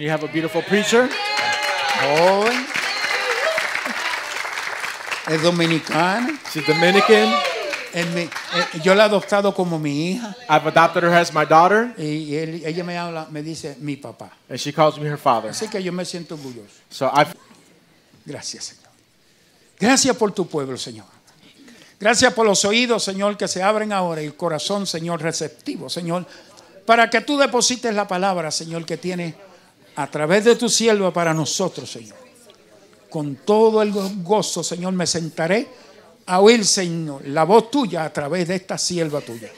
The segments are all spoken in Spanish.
you have a beautiful preacher. Es dominicana. She's Dominican. yo la he adoptado como mi hija. I've adopted her as my daughter. Y ella me habla, me dice mi papá. And she calls me her father. Así que yo me siento orgulloso. So Gracias, Señor. Gracias por tu pueblo, Señor. Gracias por los oídos, Señor, que se abren ahora y el corazón, Señor, receptivo, Señor, para que tú deposites la palabra, Señor, que tiene a través de tu sierva para nosotros, Señor. Con todo el gozo, Señor, me sentaré a oír, Señor, la voz tuya a través de esta sierva tuya.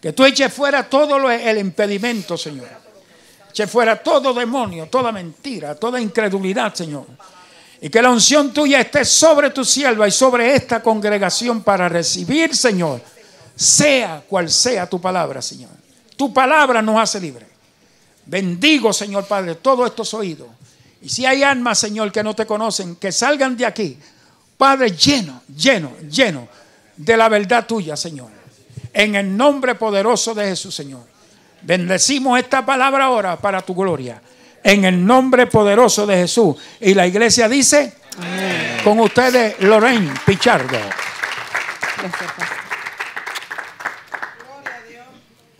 Que tú eches fuera todo lo, el impedimento, Señor. Eche fuera todo demonio, toda mentira, toda incredulidad, Señor. Y que la unción tuya esté sobre tu sierva y sobre esta congregación para recibir, Señor, sea cual sea tu palabra, Señor. Tu palabra nos hace libres Bendigo, Señor Padre, todos estos oídos. Y si hay almas, Señor, que no te conocen, que salgan de aquí, Padre, lleno, lleno, lleno de la verdad tuya, Señor. En el nombre poderoso de Jesús, Señor. Bendecimos esta palabra ahora para tu gloria. En el nombre poderoso de Jesús. Y la iglesia dice, Amén. con ustedes, Lorraine Pichardo. Gracias,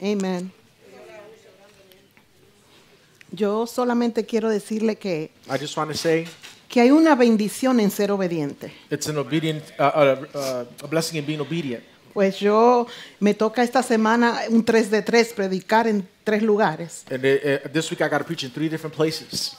Amén. Yo solamente quiero decirle que I just want to say que hay una bendición en ser obediente. It's an obedient, uh, uh, uh, a blessing in being obedient. Pues yo me toca esta semana un 3 de 3 predicar en tres lugares. And uh, this week I got to preach in three different places.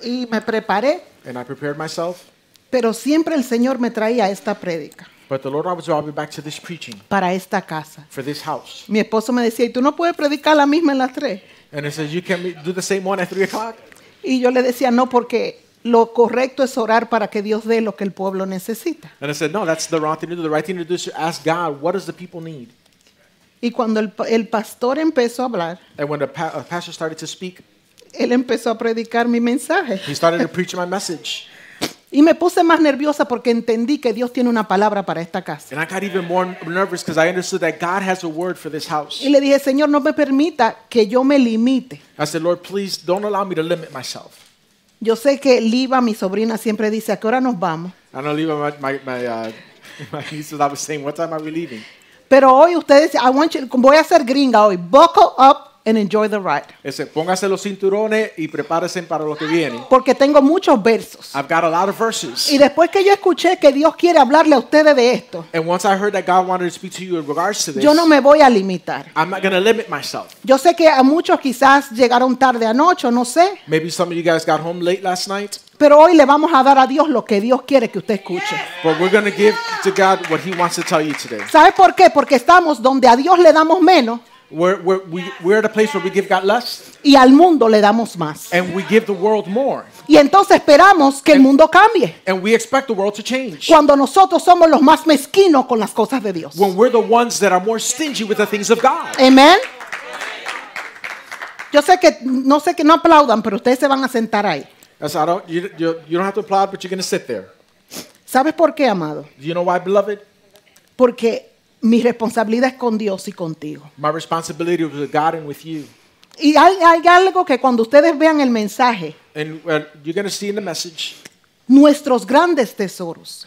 Y me preparé. And I prepared myself. Pero siempre el Señor me traía esta prédica. But the Lord always brought me back to this preaching. Para esta casa. For this house. Mi esposo me decía, ¿y tú no puedes predicar la misma en las tres? And he says you can do the same one at 3 o'clock? Y yo le decía, no, porque lo correcto es orar para que Dios dé lo que el pueblo necesita. And I said, no, that's the wrong thing to do. The right thing to do is to ask God, what does the people need? Y cuando el, el pastor empezó a hablar, And when the pa- uh, pastor started to speak, él empezó a predicar mi mensaje. he started to preach my message. Y me puse más nerviosa porque entendí que Dios tiene una palabra para esta casa. Y le dije, Señor, no me permita que yo me limite. Yo sé que Liva, mi sobrina, siempre dice, ¿a qué hora nos vamos? Pero hoy ustedes, I voy a ser gringa hoy. Buckle up and enjoy Ese, póngase los cinturones y prepárese para lo que viene. Porque tengo muchos versos. I've got a lot of verses. Y después que yo escuché que Dios quiere hablarle a ustedes de esto. And once I heard that God wanted to speak to you in regards to this. Yo no me voy a limitar. I'm not going to limit myself. Yo sé que a muchos quizás llegaron tarde anoche, no sé. Maybe some of you guys got home late last night. Pero hoy le vamos a dar a Dios lo que Dios quiere que usted escuche. ¿Sabes por qué? Porque estamos donde a Dios le damos menos. We're, we're, we, we're at a place where we give God less, y al mundo le damos más. and we give the world more. Y entonces esperamos que el mundo cambie. And we expect the world to change. Cuando nosotros somos los más mezquinos con las cosas de Dios. When we're the ones that are more stingy with the things of God. Amen. Yo sé que no sé que no aplaudan, pero ustedes se van a sentar ahí. I don't, you, you, you don't have to applaud, but you're going to sit there. ¿Sabes por qué, amado? Do you know why, beloved? Porque mi responsabilidad es con Dios y contigo. Y hay, algo que cuando ustedes vean el mensaje, nuestros grandes tesoros.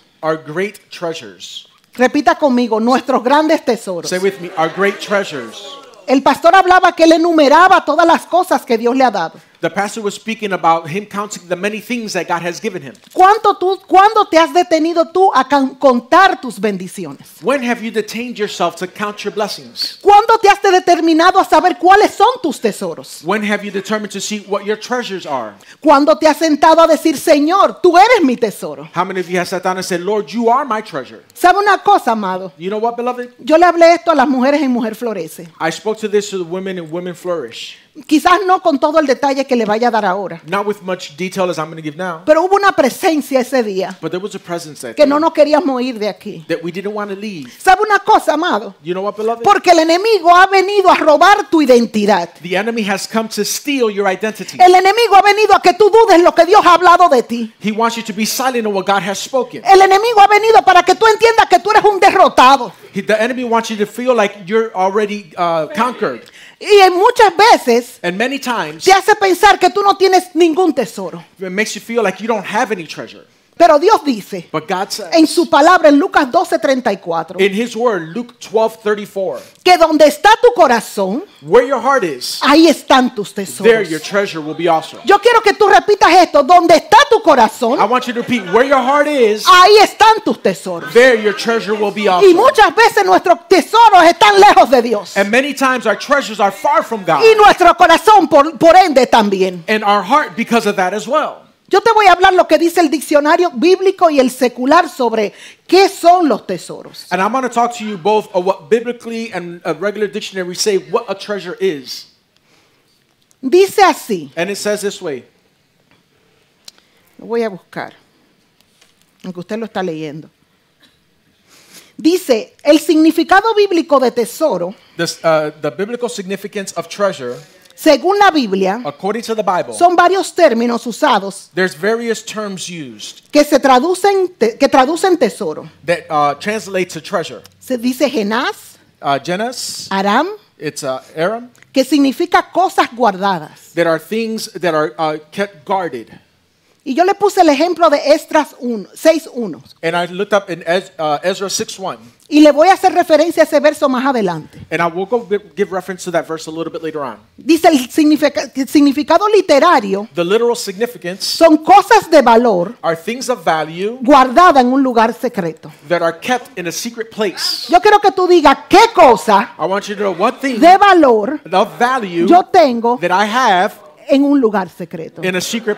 Repita conmigo, nuestros grandes tesoros. El pastor hablaba que él enumeraba todas las cosas que Dios le ha dado. The pastor was speaking about him counting the many things that God has given him. When have you detained yourself to count your blessings? te has determinado a saber cuáles son tus tesoros? When have you determined to see what your treasures are? ¿Cuándo te has sentado a decir, Señor, tú eres mi tesoro? How many of you have sat down and said, Lord, you are my treasure? ¿Sabe una cosa, amado? You know what, beloved? Yo le hablé esto a las mujeres en Mujer Florece. I spoke to this to the women in Women Flourish. Quizás no con todo el detalle que le vaya a dar ahora. Not with much detail as I'm going to give now. Pero hubo una presencia ese día. But there was a presence that que no nos queríamos ir de aquí. That we didn't want to leave. ¿Sabe una cosa, amado? You know what, beloved? Porque el enemigo ha venido a robar tu identidad. The enemy has come to steal your identity. El enemigo ha venido a que tú dudes lo que Dios ha hablado de ti. He wants you to be silent on what God has spoken. El enemigo ha venido para que tú entiendas que tú eres un derrotado. The enemy wants you to feel like you're already uh, conquered. Y muchas veces And many times, te hace pensar que tú no tienes ningún tesoro. It makes you feel like you don't have any treasure. Pero Dios dice en su palabra en Lucas 12:34 que donde está tu corazón, ahí están tus tesoros. Yo quiero que tú repitas esto, donde está tu corazón, ahí están tus tesoros. Y muchas veces nuestros tesoros están lejos de Dios. Y nuestro corazón por, ende también. Yo te voy a hablar lo que dice el diccionario bíblico y el secular sobre qué son los tesoros. And I'm going to talk to you both of what biblically and a regular dictionary say what a treasure is. Dice así. And it says this way. Lo voy a buscar. Aunque usted lo está leyendo. Dice, el significado bíblico de tesoro. This, uh, the biblical significance of treasure. Según la Biblia, According to the Bible, son varios términos usados there's various terms used que se traducen te- que traducen tesoro. that uh, translate to treasure. Se dice genaz, Uh, Genas, aram, it's uh, Aram, que significa cosas guardadas. that are things that are uh, kept guarded. Y yo le puse el ejemplo de 6.1. Uh, Ezra 6:1, Y le voy a hacer referencia a ese verso más adelante. Dice el significado literario son cosas de valor guardadas en un lugar secreto. Yo quiero que tú digas qué cosa de valor yo tengo en un lugar secreto.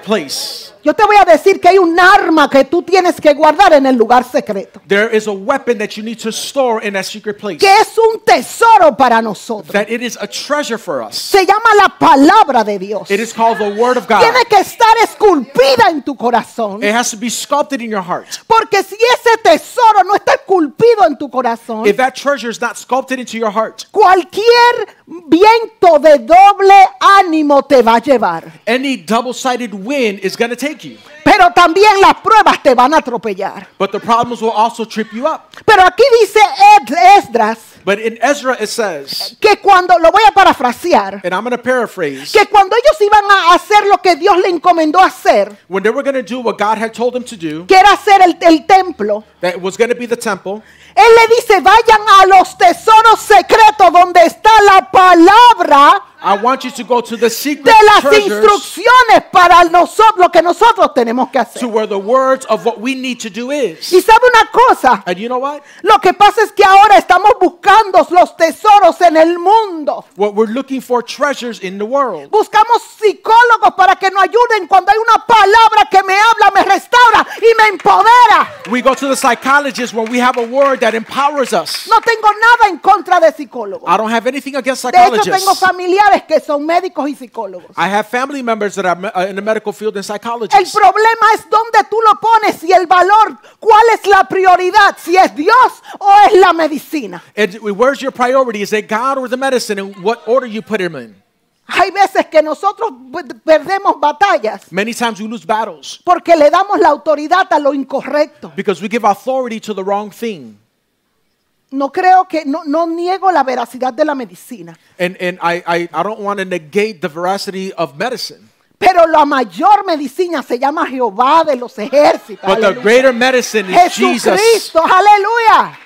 place. Yo te voy a decir que hay un arma que tú tienes que guardar en el lugar secreto. There is a weapon that you need to store in that secret place. Que es un tesoro para nosotros. That it is a treasure for us. Se llama la palabra de Dios. It is called the word of God. Tiene que estar esculpida en tu corazón. It has to be sculpted in your heart. Porque si ese tesoro no está esculpido en tu corazón, if that treasure is not sculpted into your heart, cualquier viento de doble ánimo te va a llevar. Any double-sided wind is going to take Thank you. Pero también las pruebas te van a atropellar. But the problems will also trip you up. Pero aquí dice Esdras. But in Ezra it says, que cuando lo voy a parafrasear, and I'm going to paraphrase, que cuando ellos iban a hacer lo que Dios le encomendó hacer, when they were going to do what God had told them to do, que era hacer el, el templo, that was going to be the temple, él le dice, vayan a los tesoros secretos donde está la palabra I want you to go to the secret de las instrucciones para nosotros lo que nosotros tenemos tenemos que hacer. Y sabe una cosa. You know Lo que pasa es que ahora estamos buscando los tesoros en el mundo. What we're looking for treasures in the world. Buscamos psicólogos para que nos ayuden cuando hay una palabra que me habla, me restaura y me empodera. We go to the psychologist when we have a word that empowers us. No tengo nada en contra de psicólogos. I don't have anything against psychologists. De hecho, tengo familiares que son médicos y psicólogos. I have family members that are uh, in the medical field and psychologists. El problema problema es dónde tú lo pones y el valor. ¿Cuál es la prioridad? Si es Dios o es la medicina. where's your priority? Is it God or the medicine? And what order you put him in? Hay veces que nosotros perdemos batallas. Many times we lose battles. Porque le damos la autoridad a lo incorrecto. Because we give authority to the wrong thing. No creo que no, no niego la veracidad de la medicina. And and I I I don't want to negate the veracity of medicine. Pero la mayor medicina se llama Jehová de los ejércitos. But the greater medicine is Jesucristo. Jesus. Aleluya.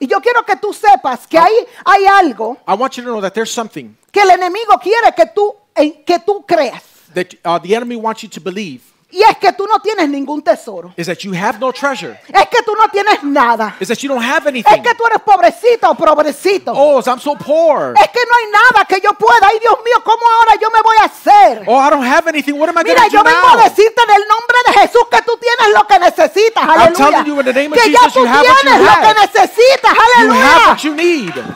Y yo quiero que tú sepas que hay, hay algo I want you to know that there's something que el enemigo quiere que tú, que tú creas. that uh, the enemy wants you to believe. Y es que tú no tienes ningún tesoro. Es que tú no tienes nada. Es que tú eres pobrecito o pobrecito. Oh, Es que no hay nada que yo pueda. Ay, Dios mío, ¿cómo ahora yo me voy a hacer? Oh, I don't have anything. What am I Mira, yo vengo a decirte en el nombre de Jesús que tú tienes lo que necesitas. Aleluya. que ya tú tienes lo que necesitas. Aleluya.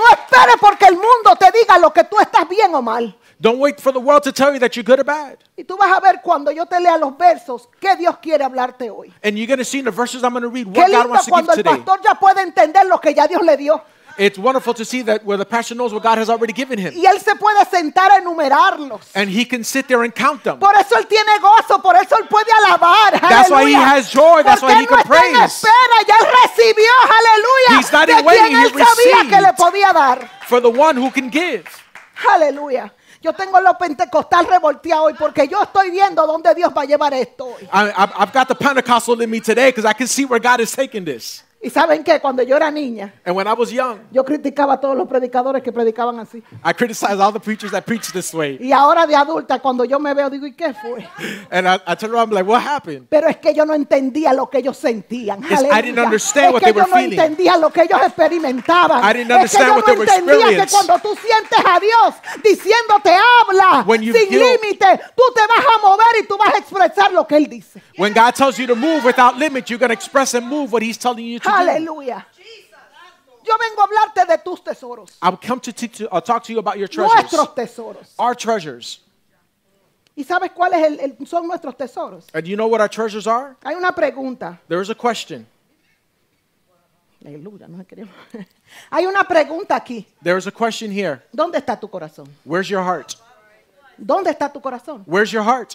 No esperes porque el mundo te diga lo que tú estás bien o mal. Don't wait for the world to tell you that you're good or bad. Y tú vas a ver cuando yo te lea los versos que Dios quiere hablarte hoy. And you're going to see in the verses I'm going to read what God wants to give cuando el today. pastor ya puede entender lo que ya Dios le dio. It's wonderful to see that where the pastor knows what God has already given him. Y él se puede sentar a enumerarlos. And he can sit there and count them. Por eso él tiene gozo, por eso él puede alabar. That's why he has joy, that's why he no can praise. En espera, ya recibió, aleluya. He's not in waiting, he received. Que le podía dar. For the one who can give. Hallelujah. Yo tengo lo pentecostal revolteado hoy porque yo estoy viendo dónde Dios va a llevar esto I, I've got the Pentecostal in me today because I can see where God is taking this. Y saben que cuando yo era niña, And when I was young, yo criticaba a todos los predicadores que predicaban así. I criticized all the preachers that preached this way. Y ahora de adulta, cuando yo me veo, digo, ¿y qué fue? And I, I turn around, I'm like, what happened? Pero es que yo no entendía lo que ellos sentían. I didn't understand es what que they yo were no entendía lo que ellos experimentaban. I didn't understand es que yo what no they entendía que cuando tú sientes a Dios diciéndote habla When you sin límite, tú te vas a mover y tú vas a expresar lo que Él dice. When God tells you to move without limit, you're going to express and move what He's telling you to Aleluya. Yo vengo a hablarte de tus tesoros. I've come to, to talk to you about your treasures. Nuestros tesoros. Our treasures. ¿Y sabes cuáles son nuestros tesoros? And you know what our treasures are? Hay una pregunta. There is a question. Aleluya, no queremos. Hay una pregunta aquí. There is a question here. ¿Dónde está tu corazón? Where's your heart? ¿Dónde está tu corazón? Where's your heart?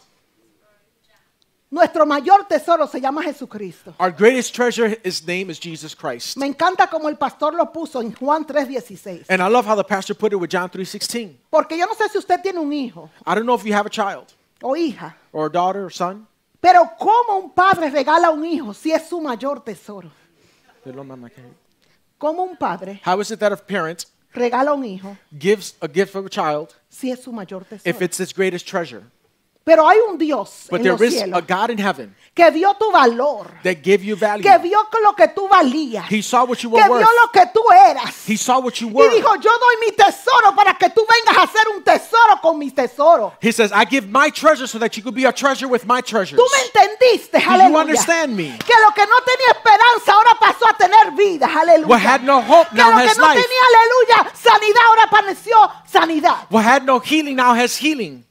Nuestro mayor tesoro se llama Jesucristo. Our greatest treasure, his name is Jesus Christ. Me encanta como el pastor lo puso en Juan 3:16. And I love how the pastor put it with John 3:16. Porque yo no sé si usted tiene un hijo. I don't know if you have a child. O hija. Or a daughter or son. Pero cómo un padre regala un hijo si es su mayor tesoro. Como un padre. How is it that a parent regala un hijo? Gives a gift of a child. Si es su mayor tesoro. If it's his greatest treasure. Pero hay un Dios But en there los cielos a God in heaven que vio tu valor, that gave you value. que vio lo que tú valías, He saw what you were que vio lo que tú eras. He saw what you were. Y dijo, yo doy mi tesoro para que tú vengas a hacer un tesoro con mis tesoros. He says, I give my treasure so that you could be a treasure with my treasures. Tú me entendiste, Do you aleluya. understand me? Que lo que no tenía esperanza ahora pasó a tener vida, aleluya. What had no hope now has life. que lo que no life. tenía, aleluya, sanidad ahora apareció sanidad. What had no healing now has healing.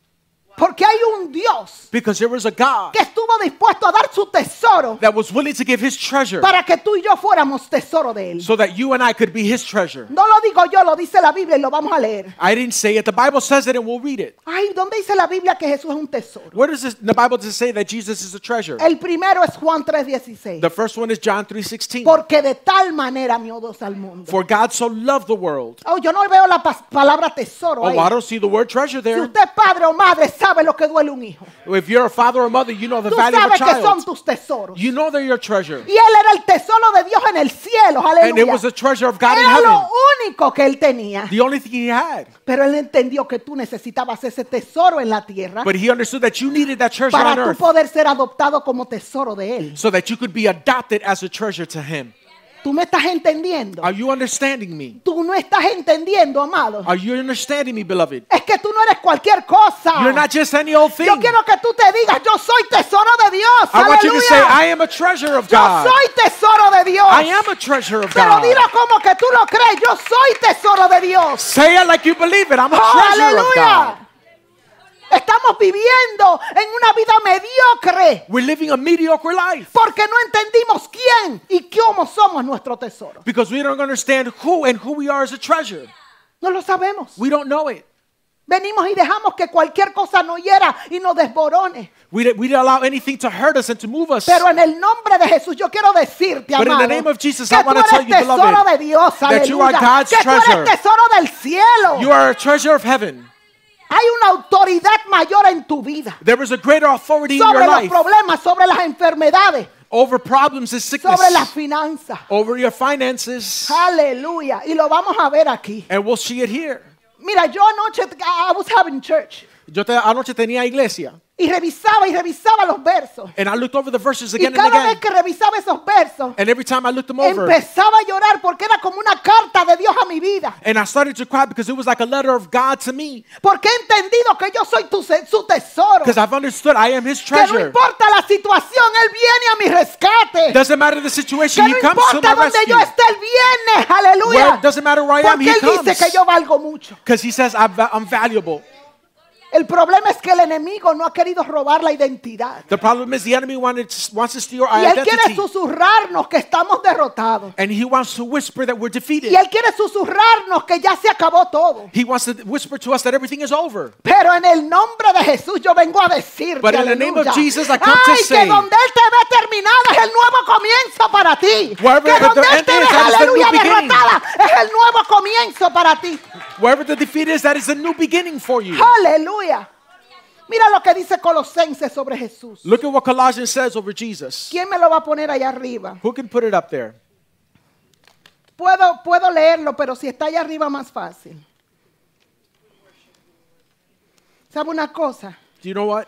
Porque hay un Dios Because there was a God que estuvo dispuesto a dar su tesoro that was willing to give his treasure para que tú y yo fuéramos tesoro de él. so that you and I could be his treasure. No lo digo yo, lo dice la Biblia y lo vamos a leer. I didn't say it. The Bible says it and we'll read it. Ay, ¿dónde dice la Biblia que Jesús es un tesoro? Where does this, the Bible does it say that Jesus is a treasure? El primero es Juan 3:16. The first one is John 3:16. Porque de tal manera amó Dios al mundo. For God so loved the world. Oh, yo no veo la palabra tesoro Oh, ahí. I don't see the word treasure Si usted padre o madre, sabe sabes lo que duele un hijo. If you're a father or mother, you know the Tú value of a child. Tú sabes que son child. tus tesoros. You know they're your treasure. Y él era el tesoro de Dios en el cielo. Aleluya. And it was the treasure of God in heaven. Era lo único que él tenía. The only thing he had. Pero él entendió que tú necesitabas ese tesoro en la tierra But he understood that you needed that treasure on earth. para tú poder ser adoptado como tesoro de él. so that you could be adopted as a treasure to him. ¿Tú me estás entendiendo? Are you understanding me? Tú no estás entendiendo, amado. Are you understanding me, beloved? Es que tú no eres cualquier cosa. You're not just any old thing. Yo quiero que tú te digas, yo soy tesoro de Dios. I want you to say, I am a treasure of God. Yo soy tesoro de Dios. I am a treasure of God. Pero dilo como que tú lo crees, yo soy tesoro de Dios. Say it like you believe it. I'm a treasure of God. Estamos viviendo en una vida mediocre. We're living a mediocre life. Porque no entendimos quién y cómo somos nuestro tesoro. Because we don't understand who and who we are as a treasure. No lo sabemos. We don't know it. Venimos y dejamos que cualquier cosa nos hiera y nos desborone. We, we allow anything to hurt us and to move us. Pero en el nombre de Jesús yo quiero decirte, But amado, in the name of Jesus, que I want to tell you, beloved, de Dios, that aleluya, you are God's que treasure. Tú eres tesoro del cielo. You are a treasure of heaven. Hay una autoridad mayor en tu vida. There is a greater authority sobre in your life. Sobre los problemas, sobre las enfermedades. Over problems and sickness. Sobre las finanzas. Over your finances. Aleluya. Y lo vamos a ver aquí. And we'll see it here. Mira, yo anoche I was having church. Yo te, anoche tenía iglesia. Y revisaba y revisaba los versos. And I looked over the verses again y cada and vez que revisaba esos versos, empezaba a llorar porque era como una carta de Dios a mi vida. started to cry because it was like a letter of God to me. Porque he entendido que yo soy su tesoro. Because I've understood I am His no importa la situación, Él viene a mi rescate. Doesn't matter the situation, He no to importa donde yo esté, Él viene. Aleluya. Porque Él dice que yo valgo mucho. Because He says I'm valuable. El problema es que el enemigo no ha querido robar la identidad. The problem is the enemy wanted to, wants to steal our y él identity. quiere susurrarnos que estamos derrotados. And he wants to whisper that we're defeated. Y él quiere susurrarnos que ya se acabó todo. He wants to whisper to us that everything is over. Pero en el nombre de Jesús yo vengo a decirte, But in the name of Jesus, I come ay, to say, que donde él te ve terminada es el nuevo comienzo para ti. Wherever que donde él te ve, aleluya, derrotada es el nuevo comienzo para ti. Wherever the defeat is, that is a new beginning for you. Aleluya. Mira lo que dice Colosenses sobre Jesús. Look at what Colossians says over Jesus. ¿Quién me lo va a poner allá arriba? Who can put it up there? Puedo, puedo leerlo, pero si está allá arriba más fácil. ¿Sabe una cosa? Do you know what?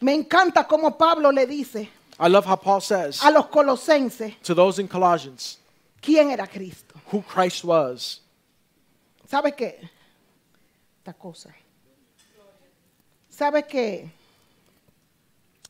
Me encanta cómo Pablo le dice I love how Paul says a los colosenses to those in Colossians quién era Cristo. Who Christ was. Sabes qué? Esta cosa. Sabes que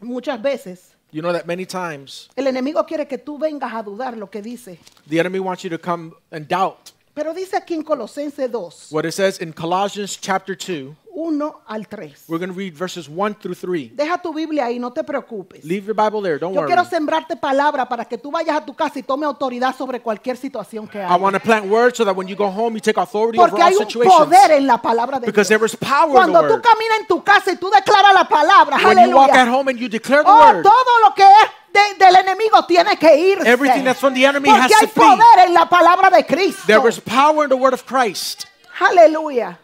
muchas veces You know that many times el enemigo quiere que tú vengas a dudar lo que dice. the enemy wants you to come and doubt Pero dice aquí en Colosenses 2 what it says in Colossians chapter 2, 1 al 3. We're going to read verses 1 through 3. Deja tu Biblia ahí, no te preocupes. Leave your Bible there, don't Yo worry. quiero sembrarte palabra para que tú vayas a tu casa y tome autoridad sobre cualquier situación que haya. I want to plant words so that when you go home you take authority Porque over all situations. Porque hay poder en la palabra de Because Dios. there is power Cuando in the tú caminas en tu casa y tú declaras la palabra, When you walk at home and you declare the Oh, word, todo lo que es de- del enemigo tiene que irse. everything that's from the enemy has Porque hay to flee. poder en la palabra de Cristo. There is power in the word of Christ. Aleluya.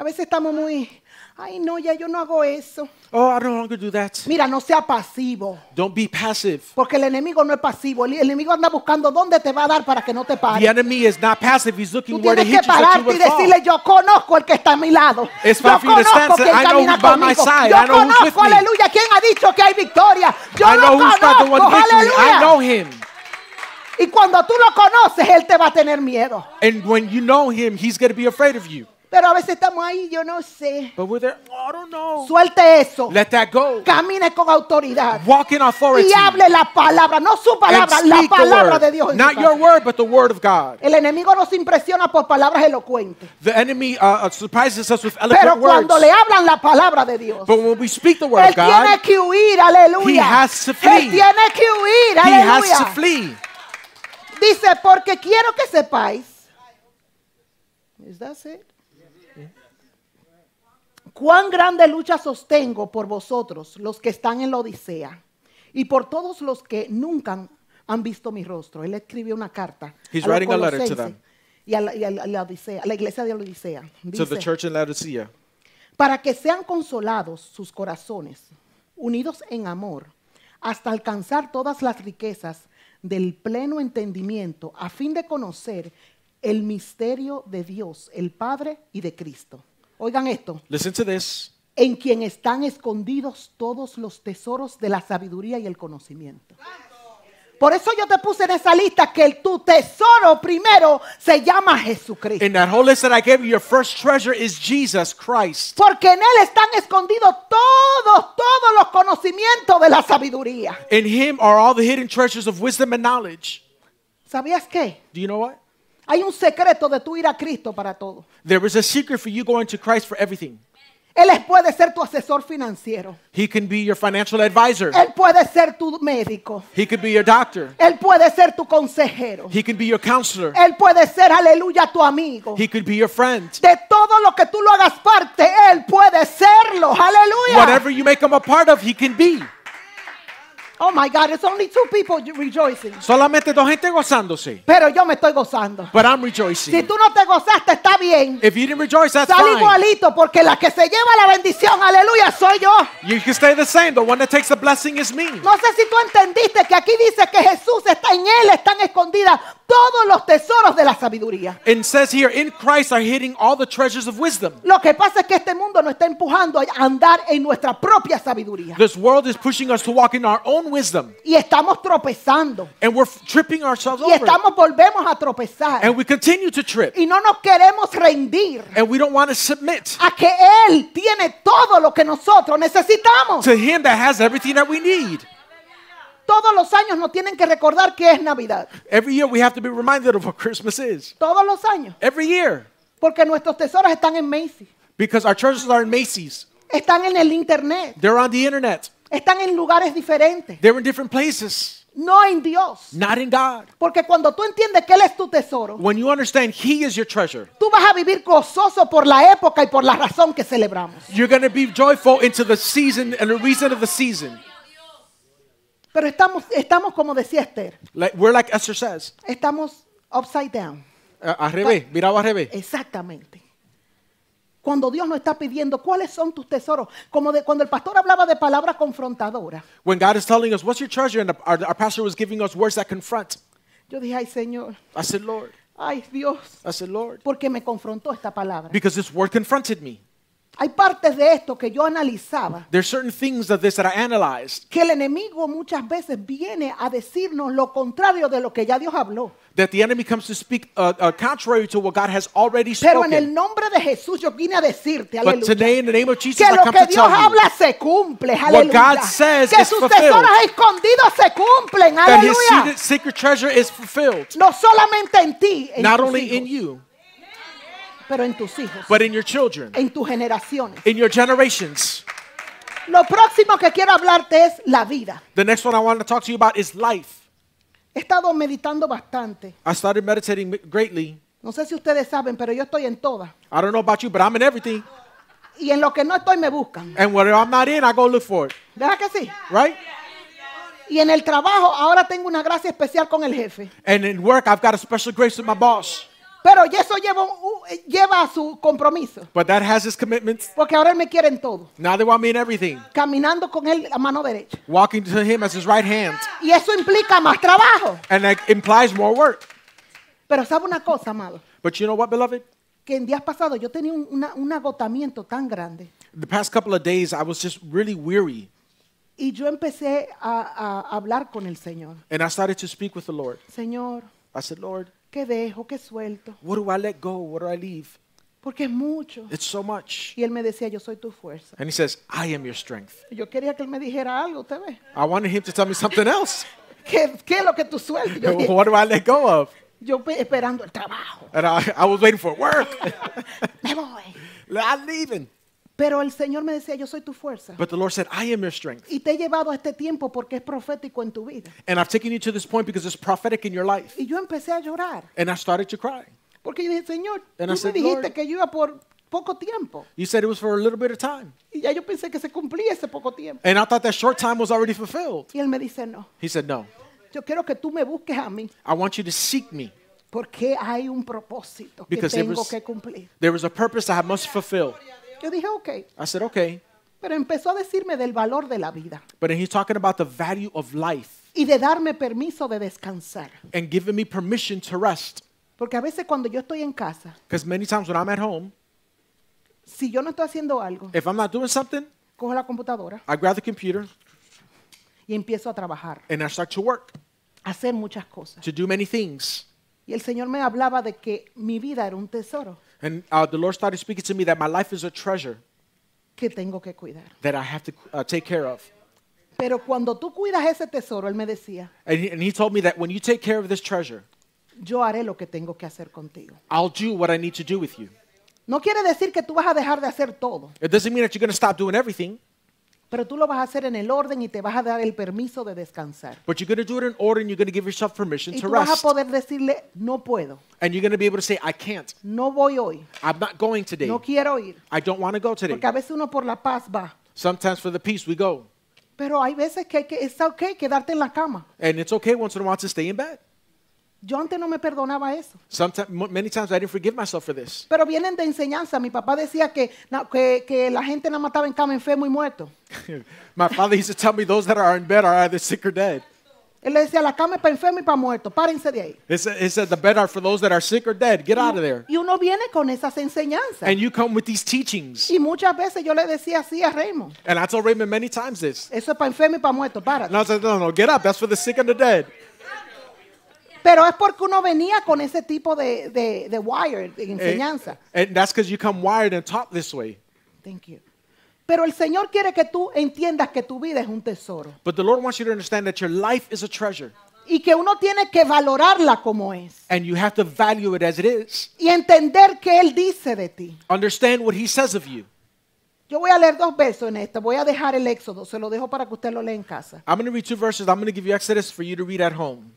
A veces estamos muy, ay no, ya yo no hago eso. Oh, no do that. Mira, no sea pasivo. Don't be passive. Porque el enemigo no es pasivo. El enemigo anda buscando dónde te va a dar para que no te pare. The enemy is not passive. He's looking Tú where to hit you so you will fall. Tienes que pararte y decirle, yo conozco el que está a mi lado. yo conozco quien I camina know conmigo. By my side. Yo I know conozco, aleluya, ¿Quién ha dicho que hay victoria. Yo lo conozco, aleluya. I know him. Y cuando tú lo conoces, él te va a tener miedo. And when you know him, he's going to be afraid of you. Pero a veces estamos ahí, yo no sé. But we're there, oh, I don't know. Suelte eso. Let that go. Camine con autoridad. Walk in authority. Y hable la palabra, no su palabra, la palabra de Dios. Not your word, but the word of God. El enemigo nos impresiona por palabras elocuentes. The enemy uh, uh surprises us with eloquent words. Pero cuando words. le hablan la palabra de Dios, but when we speak the word of God, Él tiene que huir, aleluya. He has to flee. Él tiene que huir, aleluya. He has to flee. Dice, porque quiero que sepáis. Is that it? cuán grande lucha sostengo por vosotros, los que están en la Odisea, y por todos los que nunca han visto mi rostro. Él escribió una carta. a la, iglesia de la Odisea. Para que sean consolados sus corazones, unidos en amor, hasta alcanzar todas las riquezas del pleno entendimiento, a fin de conocer el misterio de Dios, el Padre y de Cristo Oigan esto. En quien están escondidos todos los tesoros de la sabiduría y el conocimiento. Por eso yo te puse en esa lista que el, tu tesoro primero se llama Jesucristo. In that I gave you, your first treasure is Porque en él están escondidos todos, todos los conocimientos de la sabiduría. In him are all the hidden treasures of wisdom and knowledge. ¿Sabías qué? Do you Hay un secreto de tú ir a Cristo para todo. There is a secret for you going to Christ for everything. Él puede ser tu asesor financiero. He can be your financial advisor. Él puede ser tu médico. He could be your doctor. Él puede ser tu consejero. He can be your counselor. Él puede ser, aleluya, tu amigo. He could be your friend. De todo lo que tú lo hagas parte, él puede serlo. Aleluya. Whatever you make him a part of, he can be. Oh my God, rejoicing. Solamente dos gente gozándose. Pero yo me estoy gozando. Si tú no te gozaste, está bien. If Sal igualito, porque la que se lleva la bendición, aleluya, soy yo. No sé si tú entendiste que aquí dice que Jesús está en él, están escondidas todos los tesoros de la sabiduría. And says here, in Christ are hidden all the treasures of wisdom. Lo que pasa es que este mundo nos está empujando a andar en nuestra propia sabiduría. This world is pushing us to walk in our own wisdom. Y estamos tropezando. And we're tripping ourselves over. y estamos volvemos a tropezar. And we continue to trip. Y no nos queremos rendir. And we don't want to submit. A que él tiene todo lo que nosotros necesitamos. To him that has everything that we need. Todos los años nos tienen que recordar que es Navidad. Every year we have to be reminded of what Christmas is. Todos los años. Every year. Porque nuestros tesoros están en Macy's. Because our treasures are in Macy's. Están en el internet. They're on the internet. Están en lugares diferentes. They're in different places. No en Dios. Not in God. Porque cuando tú entiendes que él es tu tesoro, When you understand he is your treasure, tú vas a vivir gozoso por la época y por la razón que celebramos. you're going to be joyful into the season and the reason of the season. Pero estamos, estamos como decía Esther. Like, we're like Esther says. Estamos upside down. A, al revés, mirado al revés. Exactamente. Cuando Dios nos está pidiendo cuáles son tus tesoros, como de, cuando el pastor hablaba de palabras confrontadoras. When God is telling us what's your treasure, and our, our pastor was giving us words that confront. Yo dije, ay Señor. I said, Lord. Ay Dios. I said, Lord. Porque me confrontó esta palabra. Because this word confronted me. Hay partes de esto que yo analizaba. There are certain things of this that I analyzed. Que el enemigo muchas veces viene a decirnos lo contrario de lo que ya Dios habló. That the enemy comes to speak uh, uh, contrary to what God has already spoken. Pero en el nombre de Jesús yo vine a decirte, aleluya. But today in the name of Jesus que I lo come que to Dios tell habla you, se cumple, aleluya. What God says que is sus tesoros escondidos se cumplen, aleluya. That his secret treasure is fulfilled. No solamente en ti, en not only in you. pero en tus hijos, but in your children, en tus generaciones. in your generations. Lo próximo que quiero hablarte es la vida. The next one I want to talk to you about is life. He estado meditando bastante. I started meditating greatly. No sé si ustedes saben, pero yo estoy en todas. I don't know about you, but I'm in everything. Y en lo que no estoy me buscan. And where I'm not in, I go look for it. ¿Verdad que sí? Right? Y en el trabajo ahora tengo una gracia especial con el jefe. And in work I've got a special grace with my boss. Pero eso lleva, eh, lleva a su compromiso. But that has his commitments. Porque ahora me quieren todo. Now they want me in everything. Caminando con él a mano derecha. Walking to him as his right hand. Y eso implica más trabajo. And that implies more work. Pero sabe una cosa, amado. But you know what, beloved? Que en días pasados yo tenía un, una, un agotamiento tan grande. The past couple of days I was just really weary. Y yo empecé a, a hablar con el Señor. And I started to speak with the Lord. Señor. I said, Lord. ¿Qué dejo? ¿Qué suelto? What do I let go? What do I leave? Porque es mucho. It's so much. Y él me decía, yo soy tu fuerza. And he says, I am your strength. Yo quería que él me dijera algo, ve? I wanted him to tell me something else. ¿Qué, ¿Qué es lo que tú sueltas? Yo, What do I let go of? Yo esperando el trabajo. And I, I was waiting for work. me voy. I'm leaving. Pero el Señor me decía, yo soy tu fuerza. But the Lord said, I am your strength. Y te he llevado a este tiempo porque es profético en tu vida. And I've taken you to this point because it's prophetic in your life. Y yo empecé a llorar. And I started to cry. Porque yo dije, Señor, And tú I me said, dijiste Lord, que yo iba por poco tiempo. You said it was for a little bit of time. Y ya yo pensé que se cumplía ese poco tiempo. And I thought that short time was already fulfilled. Y él me dice, no. He said, no. Yo quiero que tú me busques a mí. I want you to seek me. Porque hay un propósito Because que tengo was, que cumplir. There was a purpose I must fulfill. Yo dije, okay. I said, okay. Pero empezó a decirme del valor de la vida. But he's talking about the value of life Y de darme permiso de descansar. and giving me permission to rest. Porque a veces cuando yo estoy en casa, Because many times when I'm at home, si yo no estoy haciendo algo, if I'm not doing something, cojo la computadora I grab the computer y empiezo a trabajar, and I start to work, hacer muchas cosas. to do many things. Y el Señor me hablaba de que mi vida era un tesoro. And uh, the Lord started speaking to me that my life is a treasure que tengo que cuidar. that I have to uh, take care of. Pero cuando tú cuidas ese tesoro, él me decía, And he, and he told me that when you take care of this treasure, yo haré lo que tengo que hacer contigo. I'll do what I need to do with you. No quiere decir que tú vas a dejar de hacer todo, It doesn't mean that you're going to stop doing everything, Pero tú lo vas a hacer en el orden y te vas a dar el permiso de descansar. But you're going to do it in order and you're going to give yourself permission Y to tú vas a poder decirle, no puedo, And you're going to be able to say, I can't. no voy hoy, I'm not going today. no quiero ir. I don't want to go today. Porque a veces uno por la paz va. Sometimes for the peace we go. Pero hay veces que, está okay es ok quedarte en la cama. And it's okay once in a while to stay in bed. Yo antes no me perdonaba eso. Sometimes, many times I didn't forgive myself for this. Pero vienen de enseñanza. Mi papá decía que, que, que la gente nada mataba en cama enfermo y muerto. My father used to tell me those that are in bed are either sick or dead. Él le decía, la cama es para enfermo y para muerto. Párense de ahí. He said, the bed are for those that are sick or dead. Get out of there. Y uno viene con esas enseñanzas. And you come with these teachings. Y muchas veces yo le decía así a Raymond. And I told Raymond many times this. Eso es para enfermo y para muerto. Párate. And I said, no, no, get up. That's for the sick and the dead. Pero es porque uno venía con ese tipo de, de, de wired, de eh, enseñanza. And, eh, and that's because you come wired and taught this way. Thank you. Pero el Señor quiere que tú entiendas que tu vida es un tesoro. But the Lord wants you to understand that your life is a treasure. Y que uno tiene que valorarla como es. And you have to value it as it is. Y entender que Él dice de ti. Understand what He says of you. Yo voy a leer dos versos en esto. Voy a dejar el Éxodo. Se lo dejo para que usted lo lea en casa. I'm going to read two verses. I'm going to give you Exodus for you to read at home.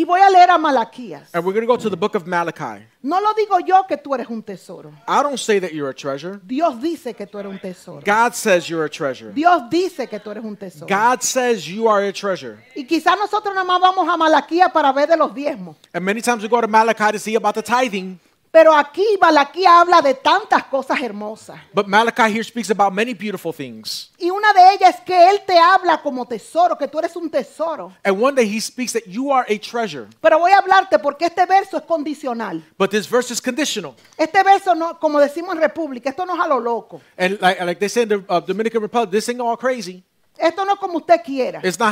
Y voy a leer a Malaquías. And we're going to go to the book of Malachi. No lo digo yo que tú eres un tesoro. I don't say that you're a treasure. Dios dice que tú eres un tesoro. God says you're a treasure. Dios dice que tú eres un tesoro. God says you are a treasure. Y quizás nosotros nada más vamos a Malaquías para ver de los diezmos. And many times we go to Malachi to see about the tithing. Pero aquí Malaquí habla de tantas cosas hermosas. But Malachi here speaks about many beautiful things. Y una de ellas es que él te habla como tesoro, que tú eres un tesoro. And one day he speaks that you are a treasure. Pero voy a hablarte porque este verso es condicional. But this verse is conditional. Este verso no, como decimos en República, esto no es a lo loco. And like, like they say in the uh, Dominican Republic, this ain't all crazy. Esto no es como usted quiera. Esto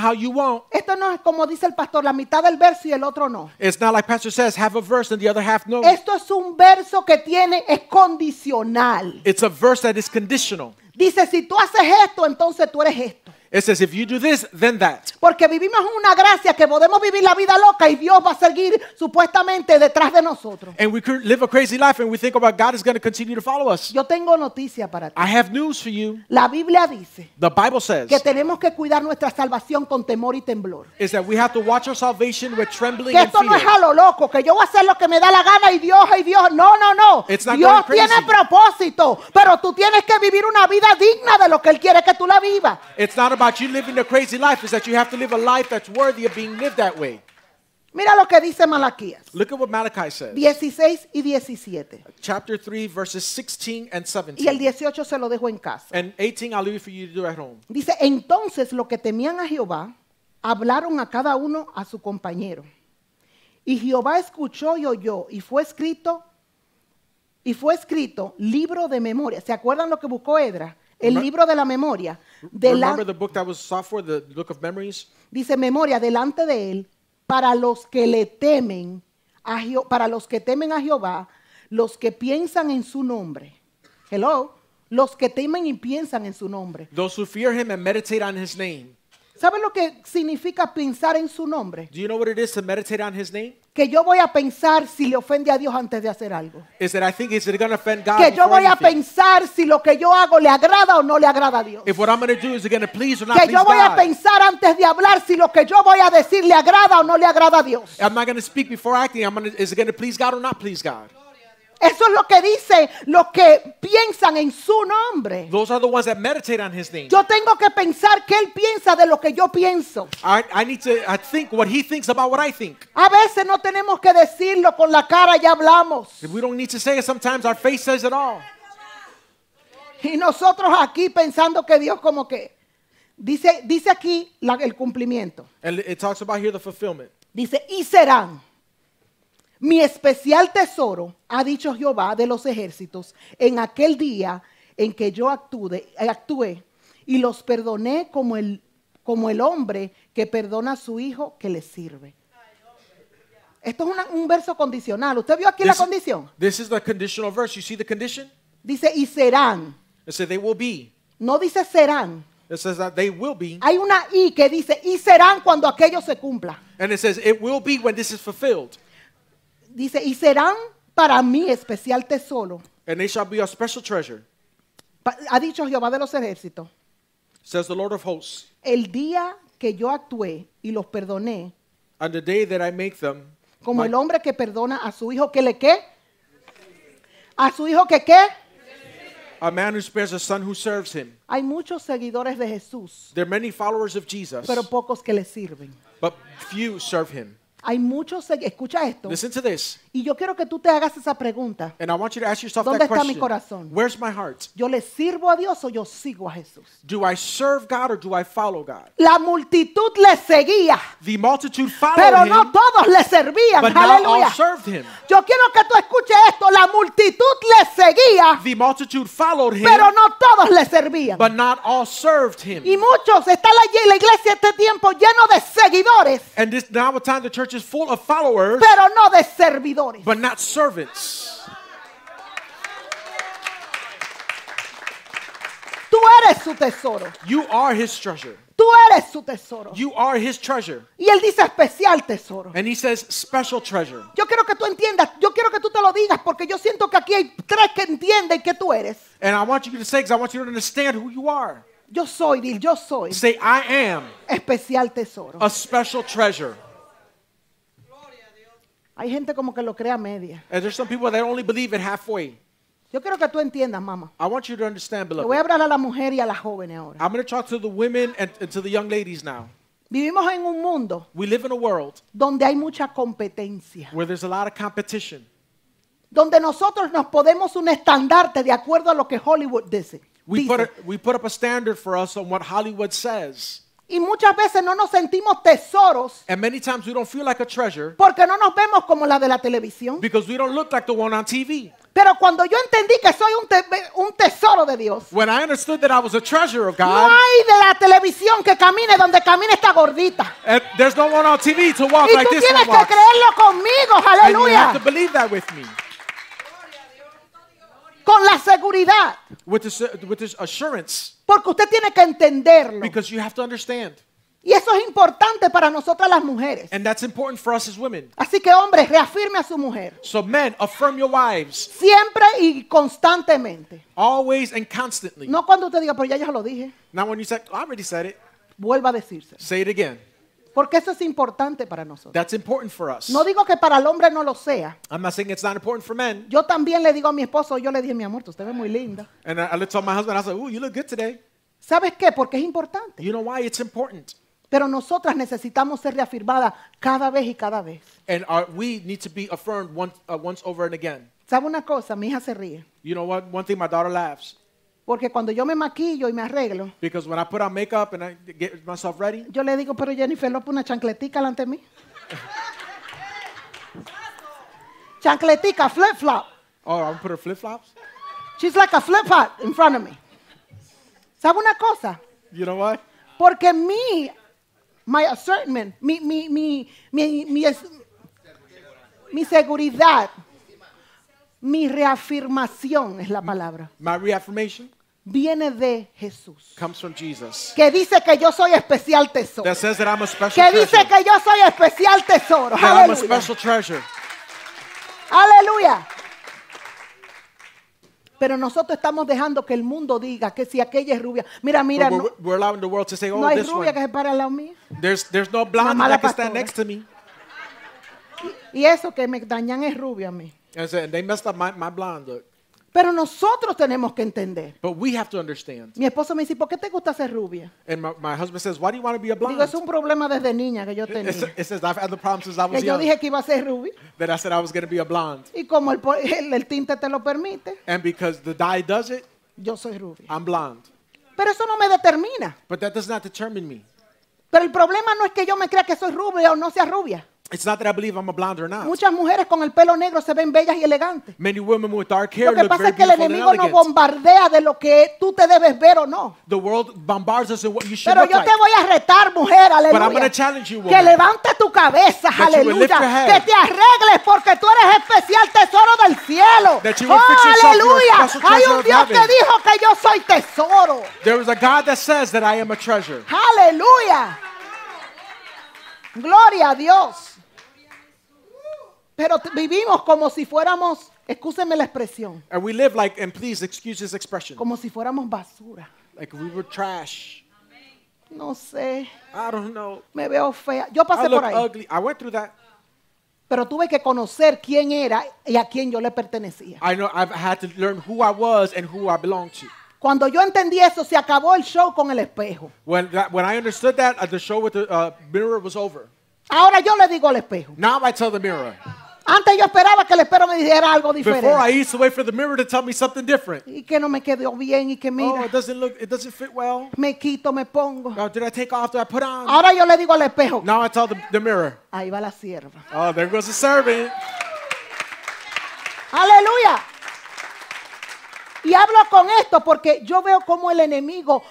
no es como dice el pastor, la mitad del verso y el otro no. Esto es un verso que tiene es condicional. Dice, si tú haces esto, entonces tú eres esto. Porque vivimos una gracia que podemos vivir la vida loca y Dios va a seguir supuestamente detrás de nosotros. And Yo tengo noticia para ti. La Biblia dice que tenemos que cuidar nuestra salvación con temor y temblor. Que and esto no es a lo loco, que yo voy a hacer lo que me da la gana y Dios, y Dios, no, no, no. Dios tiene propósito, pero tú tienes que vivir una vida digna de lo que Él quiere que tú la vivas. It's not about you living a crazy life is that you have to live a life that's worthy of being lived that way. Mira lo que dice Malaquías. Look at what Malachi says. 16 y 17. Chapter 3 verses 16 and 17. Y el 18 se lo dejo en casa. And 18 I'll leave for you to do at home. Dice, "Entonces lo que temían a Jehová hablaron a cada uno a su compañero. Y Jehová escuchó y oyó, y fue escrito y fue escrito libro de memoria. ¿Se acuerdan lo que buscó Edra? El libro de la memoria. De Dice memoria delante de él para los que le temen a para los que temen a Jehová, los que piensan en su nombre. Hello, los que temen y piensan en su nombre. ¿Saben lo que significa pensar en su nombre? Do you know what it is to meditate que yo voy a pensar si le ofende a Dios antes de hacer algo. que yo voy a pensar si lo que yo hago le agrada o no le agrada a Dios. que yo voy a pensar antes de hablar si lo que yo voy a decir le agrada o no le agrada a Dios. Eso es lo que dice los que piensan en su nombre. Those are the ones that meditate on his name. Yo tengo que pensar qué él piensa de lo que yo pienso. I, I need to I think what he thinks about what I think. A veces no tenemos que decirlo con la cara, ya hablamos. We don't need to say it sometimes our face says it all. Y nosotros aquí pensando que Dios como que dice dice aquí la, el cumplimiento. And it talks about here the fulfillment. Dice, "Y serán" Mi especial tesoro, ha dicho Jehová de los ejércitos, en aquel día en que yo actúe eh, actué y los perdoné como el, hombre que perdona a su hijo que le sirve. Esto es un verso condicional. ¿Usted vio aquí la condición? This is the conditional verse. You see the condition? Dice y serán. they will be. No dice serán. It says that they will be. Hay una y que dice y serán cuando aquello se cumpla. And it says it will be when this is fulfilled dice, y serán para mí especial tesoro. And they shall be a special treasure. Pa- ha dicho Jehová de los ejércitos, Says the Lord of hosts. el día que yo actué y los perdoné, And the day that I make them, como el hombre que perdona a su hijo que le qué, a su hijo que qué. a man who spares a son who serves him. Hay muchos seguidores de Jesús, There are many followers of Jesus, pero pocos que le sirven. but few serve him. Hay muchos, escucha esto. Listen to this. Y yo quiero que tú te hagas esa pregunta. And I want you to ask yourself ¿Dónde that está question. mi corazón? Where's my heart? ¿Yo le sirvo a Dios o yo sigo a Jesús? Do I serve God or do I follow God? La multitud le seguía. The multitude followed Pero no him, todos le servían. But not all served him. Yo quiero que tú escuches esto. La multitud le seguía. The multitude followed him, pero no todos le servían. But not all served him. Y muchos están allí en la iglesia este tiempo lleno de seguidores. And this now a time the church full of followers, pero no de servidores. But not servants. Tú eres su tesoro. You are his treasure. Tú eres su tesoro. You are his treasure. Y él dice especial tesoro. And he says special treasure. Yo quiero que tú entiendas, yo quiero que tú te lo digas porque yo siento que aquí hay tres que entienden que tú eres. And I want you to say cuz I want you to understand who you are. Yo soy, dil, yo soy. Say I am. Especial tesoro. A special treasure. Hay gente como que lo cree a media. And there's some people that only believe it halfway. Yo quiero que tú entiendas, mamá. I want you to understand, Le voy a hablar a la mujer y a las jóvenes ahora. I'm going to talk to the women and, and to the young ladies now. Vivimos en un mundo We live in a world donde hay mucha competencia, where there's a lot of competition, donde nosotros nos podemos un estandarte de acuerdo a lo que Hollywood dice. We put, a, we put up a standard for us on what Hollywood says. Y muchas veces no nos sentimos tesoros. Porque no nos vemos como la de la televisión. Pero cuando yo entendí que soy un, tesoro de Dios. No hay de la televisión que camine donde camine esta gordita. there's tú tienes que creerlo conmigo, aleluya. Con la seguridad. Porque usted tiene que entenderlo. Because you have to understand. Y eso es importante para nosotras las mujeres. And that's important for us as women. Así que hombres, reafirme a su mujer. So men, affirm your wives. Siempre y constantemente. Always and constantly. No cuando usted diga, pero ya yo lo dije. Not when you said, I already said it. Vuelva a decirse. Say it again. Porque eso es importante para nosotros. That's important for us. No digo que para el hombre no lo sea. I'm not saying it's not important for men. Yo también le digo a mi esposo, yo le dije, mi amor, tú te ves muy linda. And I, I looked at my husband, I said, ooh, you look good today. ¿Sabes qué? Porque es importante. You know why it's important. Pero nosotras necesitamos ser reafirmadas cada vez y cada vez. And our, we need to be affirmed once, uh, once over and again. ¿Sabe una cosa? Mi hija se ríe. You know what? One thing my daughter laughs. Porque cuando yo me maquillo y me arreglo, I put on makeup and I get myself ready, yo le digo, pero Jennifer López, una chancletica delante de mí. chancletica, flip flop. oh, I'm put her flip flops. She's like a flip flop in front of me. ¿Sabe una cosa? You know what? Porque mi, my assertment, mi, mi, mi, mi, mi, mi seguridad, mi reafirmación es la palabra. My reaffirmation, viene de Jesús. Que dice que yo soy especial tesoro. que dice que yo soy especial tesoro. Aleluya. Pero nosotros estamos dejando que el mundo diga que si aquella es rubia. Mira, mira. no, hay rubia que se pare al mío. There's, there's no blonde that can stand next to me. Y, eso que me dañan es rubia a mí. And they messed up my, blonde pero nosotros tenemos que entender. But we have to understand. Mi esposo me dice, ¿por qué te gusta ser rubia? And my, my husband says, why do you want to be a blonde? Digo, es un problema desde niña que yo tenía. It, it says, I've had the problem since I was que yo dije que iba a ser rubia. That I said I was going to be a blonde. Y como el, el, el tinte te lo permite. And because the dye does it. Yo soy rubia. I'm blonde. Pero eso no me determina. But that does not determine me. Pero el problema no es que yo me crea que soy rubia o no sea rubia. It's not that I believe I'm a blonde or not. Muchas mujeres con el pelo negro se ven bellas y elegantes. lo que pasa es que el enemigo nos bombardea de lo que tú te debes ver o no. Pero yo te voy a retar, mujer, aleluya. Que levante tu cabeza, aleluya. Que te arregles porque tú eres especial tesoro del cielo. oh, aleluya. Hay un Dios que dijo que yo soy tesoro. There is a God that says that I am Aleluya. Gloria a Dios. Pero vivimos como si fuéramos, excúsenme la expresión. And we live like, and please excuse this expression, Como si fuéramos basura. like we were trash. No sé, I don't know. me veo fea. Yo I pasé look por ahí, ugly. I went through that. pero tuve que conocer quién era y a quién yo le pertenecía. I know I've had to learn who I was and who I belonged to. Cuando yo entendí eso, se acabó el show con el espejo. When that, when I understood that, uh, the show with the uh, mirror was over. Ahora yo le digo al espejo, Now I tell the mirror, antes yo esperaba que el espejo me dijera algo diferente. Before I used to wait for the mirror to tell me something different. Y que no me quedó bien y que mira. Oh, it doesn't look, it doesn't fit well. Me quito, me pongo. Oh, did I take off? Did I put on? Ahora yo le digo al espejo. Now I tell the, mirror. Ahí va la sierva. Oh, there goes the servant. Aleluya. Y hablo con esto porque yo veo cómo el enemigo,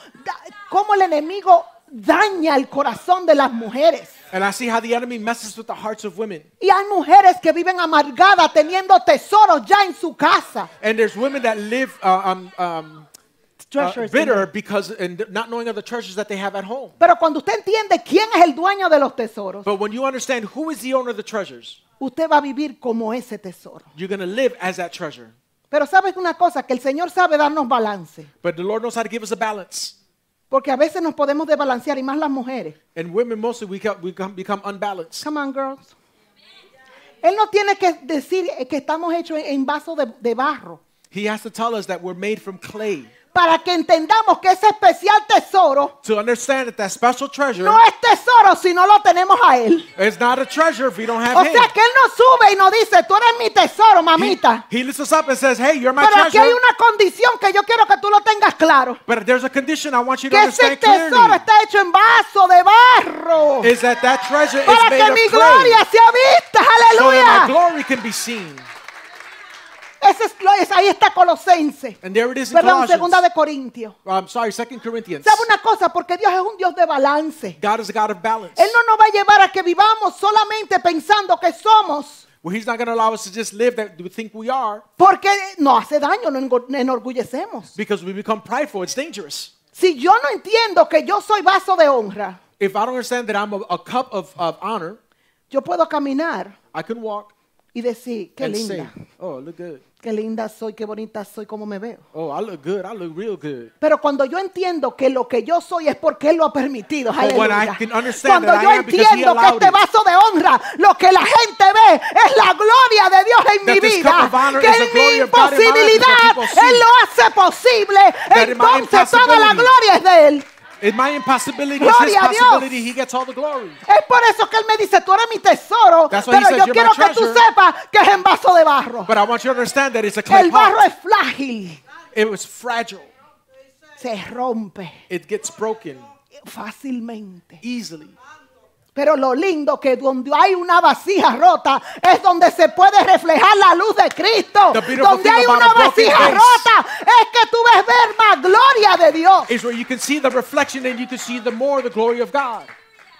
cómo el enemigo daña el corazón de las mujeres. And I see how the enemy messes with the hearts of women. Y hay mujeres que viven amargadas teniendo tesoros ya en su casa. And there's women that live uh, um, um, uh, bitter because and not knowing of the treasures that they have at home. Pero cuando usted entiende quién es el dueño de los tesoros. But when you understand who is the owner of the treasures. Usted va a vivir como ese tesoro. You're going to live as that treasure. Pero sabes una cosa que el Señor sabe darnos balance. But the Lord knows how to give us a balance. Porque a veces nos podemos desbalancear y más las mujeres. And women mostly we become, we become unbalanced. Come on, girls. Él no tiene que decir que estamos hechos en vaso de, de barro. He has to tell us that we're made from clay para que entendamos que ese especial tesoro to understand that that special treasure no es tesoro si no lo tenemos a él. It's not a treasure if we don't have o him. sea que él nos sube y nos dice, tú eres mi tesoro, mamita. He, he lifts us up and says, hey, you're my Pero aquí hay una condición que yo quiero que tú lo tengas claro. But there's a condition I want you to Que ese tesoro clearly. está hecho en vaso de barro. Is that that treasure is para made que of mi clay gloria sea vista. so that my glory can be seen. Ese es, es, ahí está Colosense. And there Perdón, segunda de Corintios. I'm sorry, second Corinthians. ¿Sabe una cosa? Porque Dios es un Dios de balance. God is a God of balance. Él no nos va a llevar a que vivamos solamente pensando que somos. Well, he's not going to allow us to just live that we think we are. Porque no hace daño, no enorgullecemos. Because we become prideful, it's dangerous. Si yo no entiendo que yo soy vaso de honra. If I don't understand that I'm a, a cup of, of honor. Yo puedo caminar. I can walk y decir, qué linda, oh, qué linda soy, qué bonita soy, cómo me veo. Oh, I look good. I look real good. Pero cuando yo entiendo que lo que yo soy es porque Él lo ha permitido, Cuando yo entiendo que este vaso de honra, lo que la gente ve es la gloria de Dios en mi vida, que mi imposibilidad Él lo hace posible, entonces toda la gloria es de Él. It my impossibility, it's his possibility. He gets all the glory. Es por eso que él me dice, tú eres mi tesoro, That's why he pero says, yo "You're quiero que tú sepas que es en vaso de barro. But I want you to understand that it's a clay El barro pot. es frágil, It was fragile. se rompe it gets broken fácilmente. easily. Pero lo lindo que donde hay una vasija rota es donde se puede reflejar la luz de Cristo. Donde hay una vasija rota es que tú ves ver más gloria de Dios. Es where you can see the reflection and you can see the more the glory of God.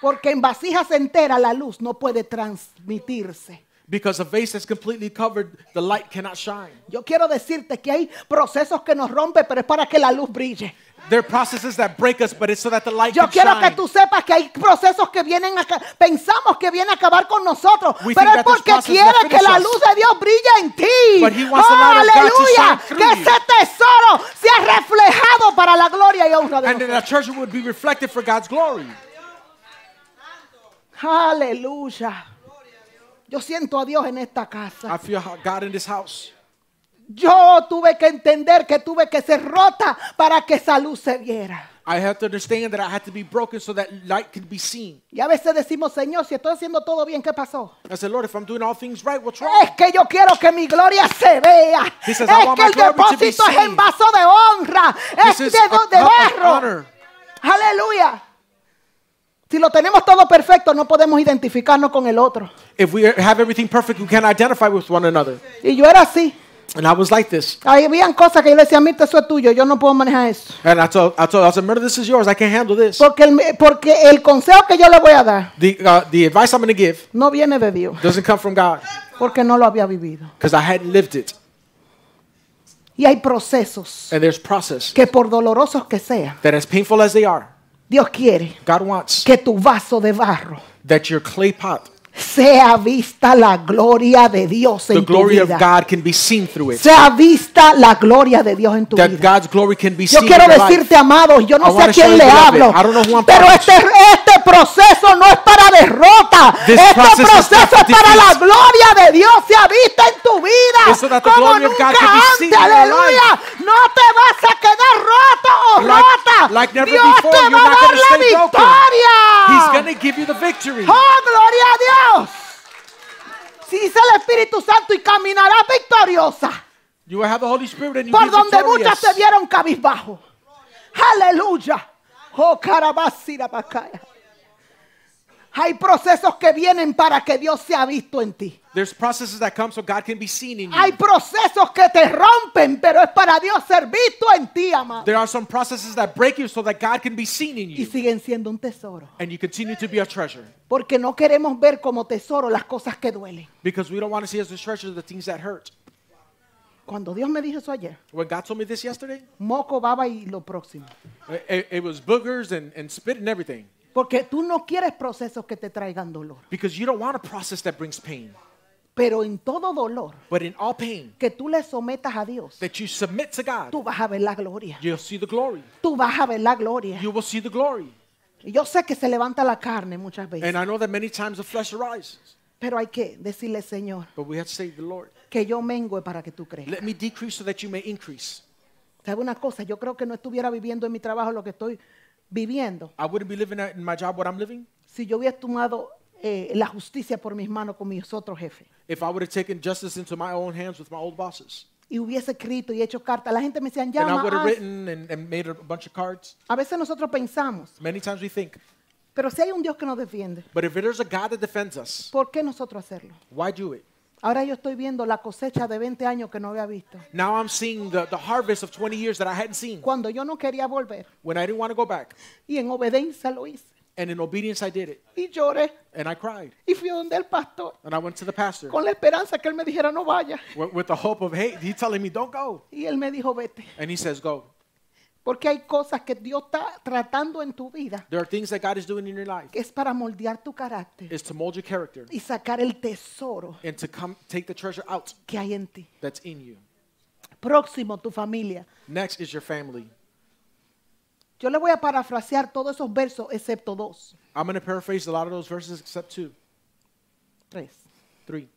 Porque en vasijas enteras la luz no puede transmitirse. Because a vase that's completely covered, the light cannot shine. Yo quiero decirte que hay procesos que nos rompen, pero es para que la luz brille. There are processes that break us, but it's so that the light Yo can quiero shine. que tú sepas que hay procesos que vienen a pensamos que vienen a acabar con nosotros, We pero es porque quiere que la luz de Dios brille en ti. But he wants oh, the light of aleluya, God to shine que ese tesoro sea reflejado para la gloria y honra de And Dios. And the church would be reflected for God's glory. Aleluya. Yo siento a Dios en esta casa. Yo tuve que entender que tuve que ser rota para que esa luz se viera. I had to understand that I had to be broken so that light could be Y a veces decimos, Señor, si estoy haciendo todo bien, ¿qué pasó? Es que yo quiero que mi gloria se vea. es que el depósito es en vaso de honra. es de, de, de barro. Aleluya. Si lo tenemos todo perfecto, no podemos identificarnos con el otro. If we have everything perfect, we can't identify with one another. Y yo era así. And I was like this. Habían cosas que yo decía, mira, eso es tuyo, yo no puedo manejar eso. And I told, I told, I said, this is yours, I can't handle this. Porque el, porque el consejo que yo le voy a dar, the, uh, the advice I'm going to give, no viene de Dios. Doesn't come from God. Porque no lo había vivido. Because I hadn't lived it. Y hay procesos. And there's process. Que por dolorosos que sean. That as painful as they are. Dios quiere God wants que tu vaso de barro, that your clay pot sea vista la gloria de Dios en the glory tu vida. Of God can be seen through it. Sea vista la gloria de Dios en tu vida. yo quiero decirte, amados, yo no sé a quién le hablo, pero este, este proceso no es para derrota. este proceso es para la gloria de Dios sea vista en tu vida. Como nunca antes, aleluya. No te vas a quedar roto o rota. Dios te va a dar la victoria. Oh, gloria a Dios. Si dice el Espíritu Santo y caminará victoriosa. Por donde muchas se vieron cabizbajo. Aleluya. Oh, bacaya. Hay procesos que vienen para que Dios sea visto en ti. There's processes that come so God can be seen in you. Hay procesos que te rompen, pero es para Dios ser visto en ti, amado. There are some processes that break you so that God can be seen in you. Y siguen siendo un tesoro. And you continue to be a treasure. Porque no queremos ver como tesoro las cosas que duelen. Because we don't want to see as a treasure the things that hurt. Cuando Dios me dijo eso ayer. When God told me this yesterday. Moco, baba y lo próximo. It, it was boogers and, and spit and everything. Porque tú no quieres procesos que te traigan dolor. Pero en todo dolor que tú le sometas a Dios, tú vas a ver la gloria. Tú vas a ver la gloria. yo sé que se levanta la carne muchas veces. Pero hay que decirle, Señor, que yo mengue para que tú creas Let ¿Sabe una cosa? Yo creo que no estuviera viviendo en mi trabajo lo que estoy viviendo. I wouldn't be living at- in my job what I'm living Si yo hubiera tomado eh, la justicia por mis manos con mis otros jefes if I would have taken justice into my own hands with my old bosses. y hubiese escrito y hecho cartas, la gente me decía, And I would have written and, and made a bunch of cards. A veces nosotros pensamos, Many times we think, pero si hay un Dios que nos defiende, but if there's a God that defends us, ¿por qué nosotros hacerlo? why do it? Ahora yo estoy viendo la cosecha de 20 años que no había visto. Now I'm seeing the, the harvest of 20 years that I hadn't seen. Cuando yo no quería volver. When I didn't want to go back. Y en obediencia lo hice. And in obedience I did it. Y lloré. And I cried. Y fui donde el pastor. And I went to the pastor. Con la esperanza que él me dijera no vaya. With, with the hope of hey, he's telling me don't go. Y él me dijo vete. And he says go. Porque hay cosas que Dios está tratando en tu vida. There are things that God is doing in your life. Que es para moldear tu carácter. It's to mold your character. Y sacar el tesoro. And to come, take the treasure out. Que hay en ti. That's in you. Próximo tu familia. Next is your family. Yo le voy a parafrasear todos esos versos excepto dos. I'm going to paraphrase a lot of those verses except two. Tres. Three.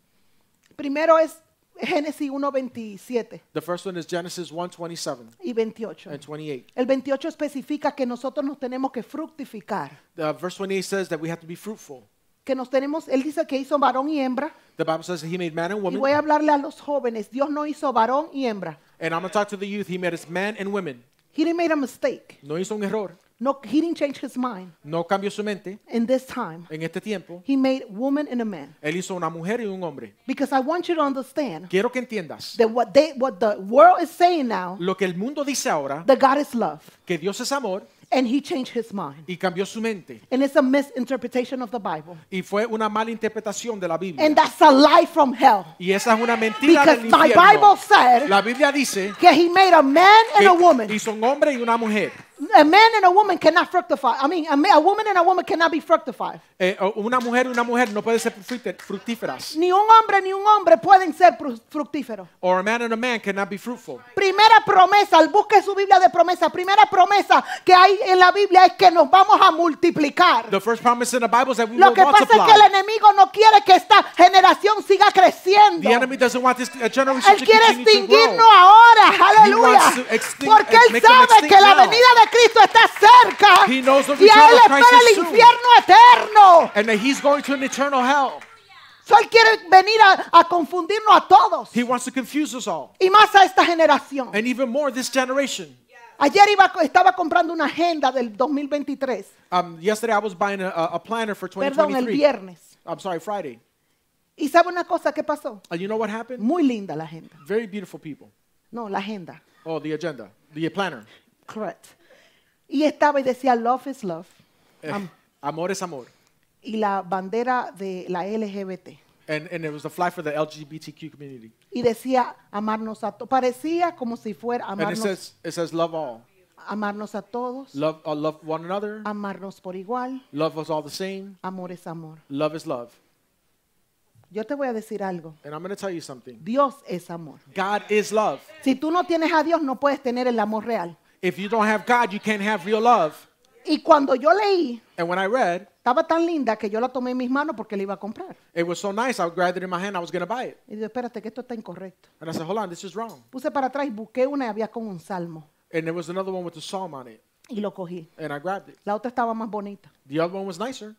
Primero es Génesis 1:27. The first one is Genesis 1:27 y 28. and 28. El 28 especifica que nosotros nos tenemos que fructificar, The verse 28 says that we have to be fruitful. que nos tenemos, él dice que hizo varón y hembra. The Bible says that he made man and Y woman. voy a hablarle a los jóvenes, Dios no hizo varón y hembra. And I'm going to talk to the youth. He made us man and women. He didn't make a mistake. No hizo un error. No, he didn't change his mind. No cambió su mente. In this time, en este tiempo, he made woman and a man. Él hizo una mujer y un hombre. Because I want you to understand. Quiero que entiendas. That what they, what the world is saying now. Lo que el mundo dice ahora. That God is love. Que Dios es amor. And he changed his mind. Y cambió su mente. And it's a misinterpretation of the Bible. Y fue una mala interpretación de la Biblia. And that's a lie from hell. Y esa es una mentira Because del infierno. My Bible said la Biblia dice que he made a man and a woman. hizo un hombre y una mujer. A man and a woman cannot fructify. I mean, a, woman and a woman cannot be fructified. Eh, una mujer y una mujer no pueden ser fructíferas. Ni un hombre ni un hombre pueden ser fructíferos. Or a man and a man cannot be fruitful. Primera promesa, busque su Biblia de promesa. Primera promesa que hay en la Biblia es que nos vamos a multiplicar. Lo que pasa es que el enemigo no quiere que esta generación siga creciendo. The enemy doesn't want generation Él quiere extinguirnos ahora. Aleluya. Porque él sabe que la venida de Cristo está cerca. He knows the y a él of Christ el infierno eterno. and that he's going to an eternal hell. So, él quiere venir a, a confundirnos a todos. He wants to confuse us all, Y más a esta generación. and even more this generation. Ayer iba, estaba comprando una agenda del 2023. Um, yesterday I was buying a, a a planner for Perdón, el viernes. I'm sorry, Friday. ¿Y sabe una cosa qué pasó? And uh, you know what happened? Muy linda la agenda. Very beautiful people. No, la agenda. Oh, the agenda, the planner. Correct. Y estaba y decía, love is love. Eh, amor es amor. Y la bandera de la LGBT. And, and it was the flag for the LGBTQ community. Y decía, amarnos a todos. Parecía como si fuera amarnos. And it says, it says love all. Amarnos a todos. Love, uh, love one another. Amarnos por igual. Love us all the same. Amor es amor. Love is love. Yo te voy a decir algo. And I'm going to tell you something. Dios es amor. God is love. Si tú no tienes a Dios, no puedes tener el amor real. If you don't have God, you can't have real love. Y cuando yo leí, and when I read, estaba tan linda que yo la tomé en mis manos porque la iba a comprar. it was so nice, I grabbed it in my hand, I was going to buy it. Y dije, espérate, que esto está incorrecto. And I said, hold on, this is wrong. Puse para atrás y busqué una y había con un salmo. And there was another one with a psalm on it, Y lo cogí. and I grabbed it. La otra estaba más bonita, The other one was nicer,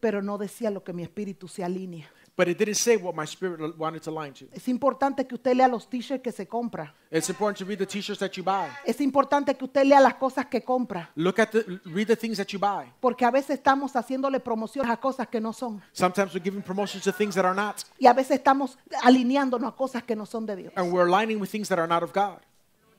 pero no decía lo que mi espíritu se alinea. But it didn't say what my spirit wanted to align to. Es importante que usted lea los t-shirts que se compra. It's important to read the t-shirts that you buy. Es importante que usted lea las cosas que compra. Look at the, read the things that you buy. Porque a veces estamos haciéndole promociones a cosas que no son. Sometimes we're giving promotions to things that are not. Y a veces estamos alineándonos a cosas que no son de Dios. And we're aligning with things that are not of God.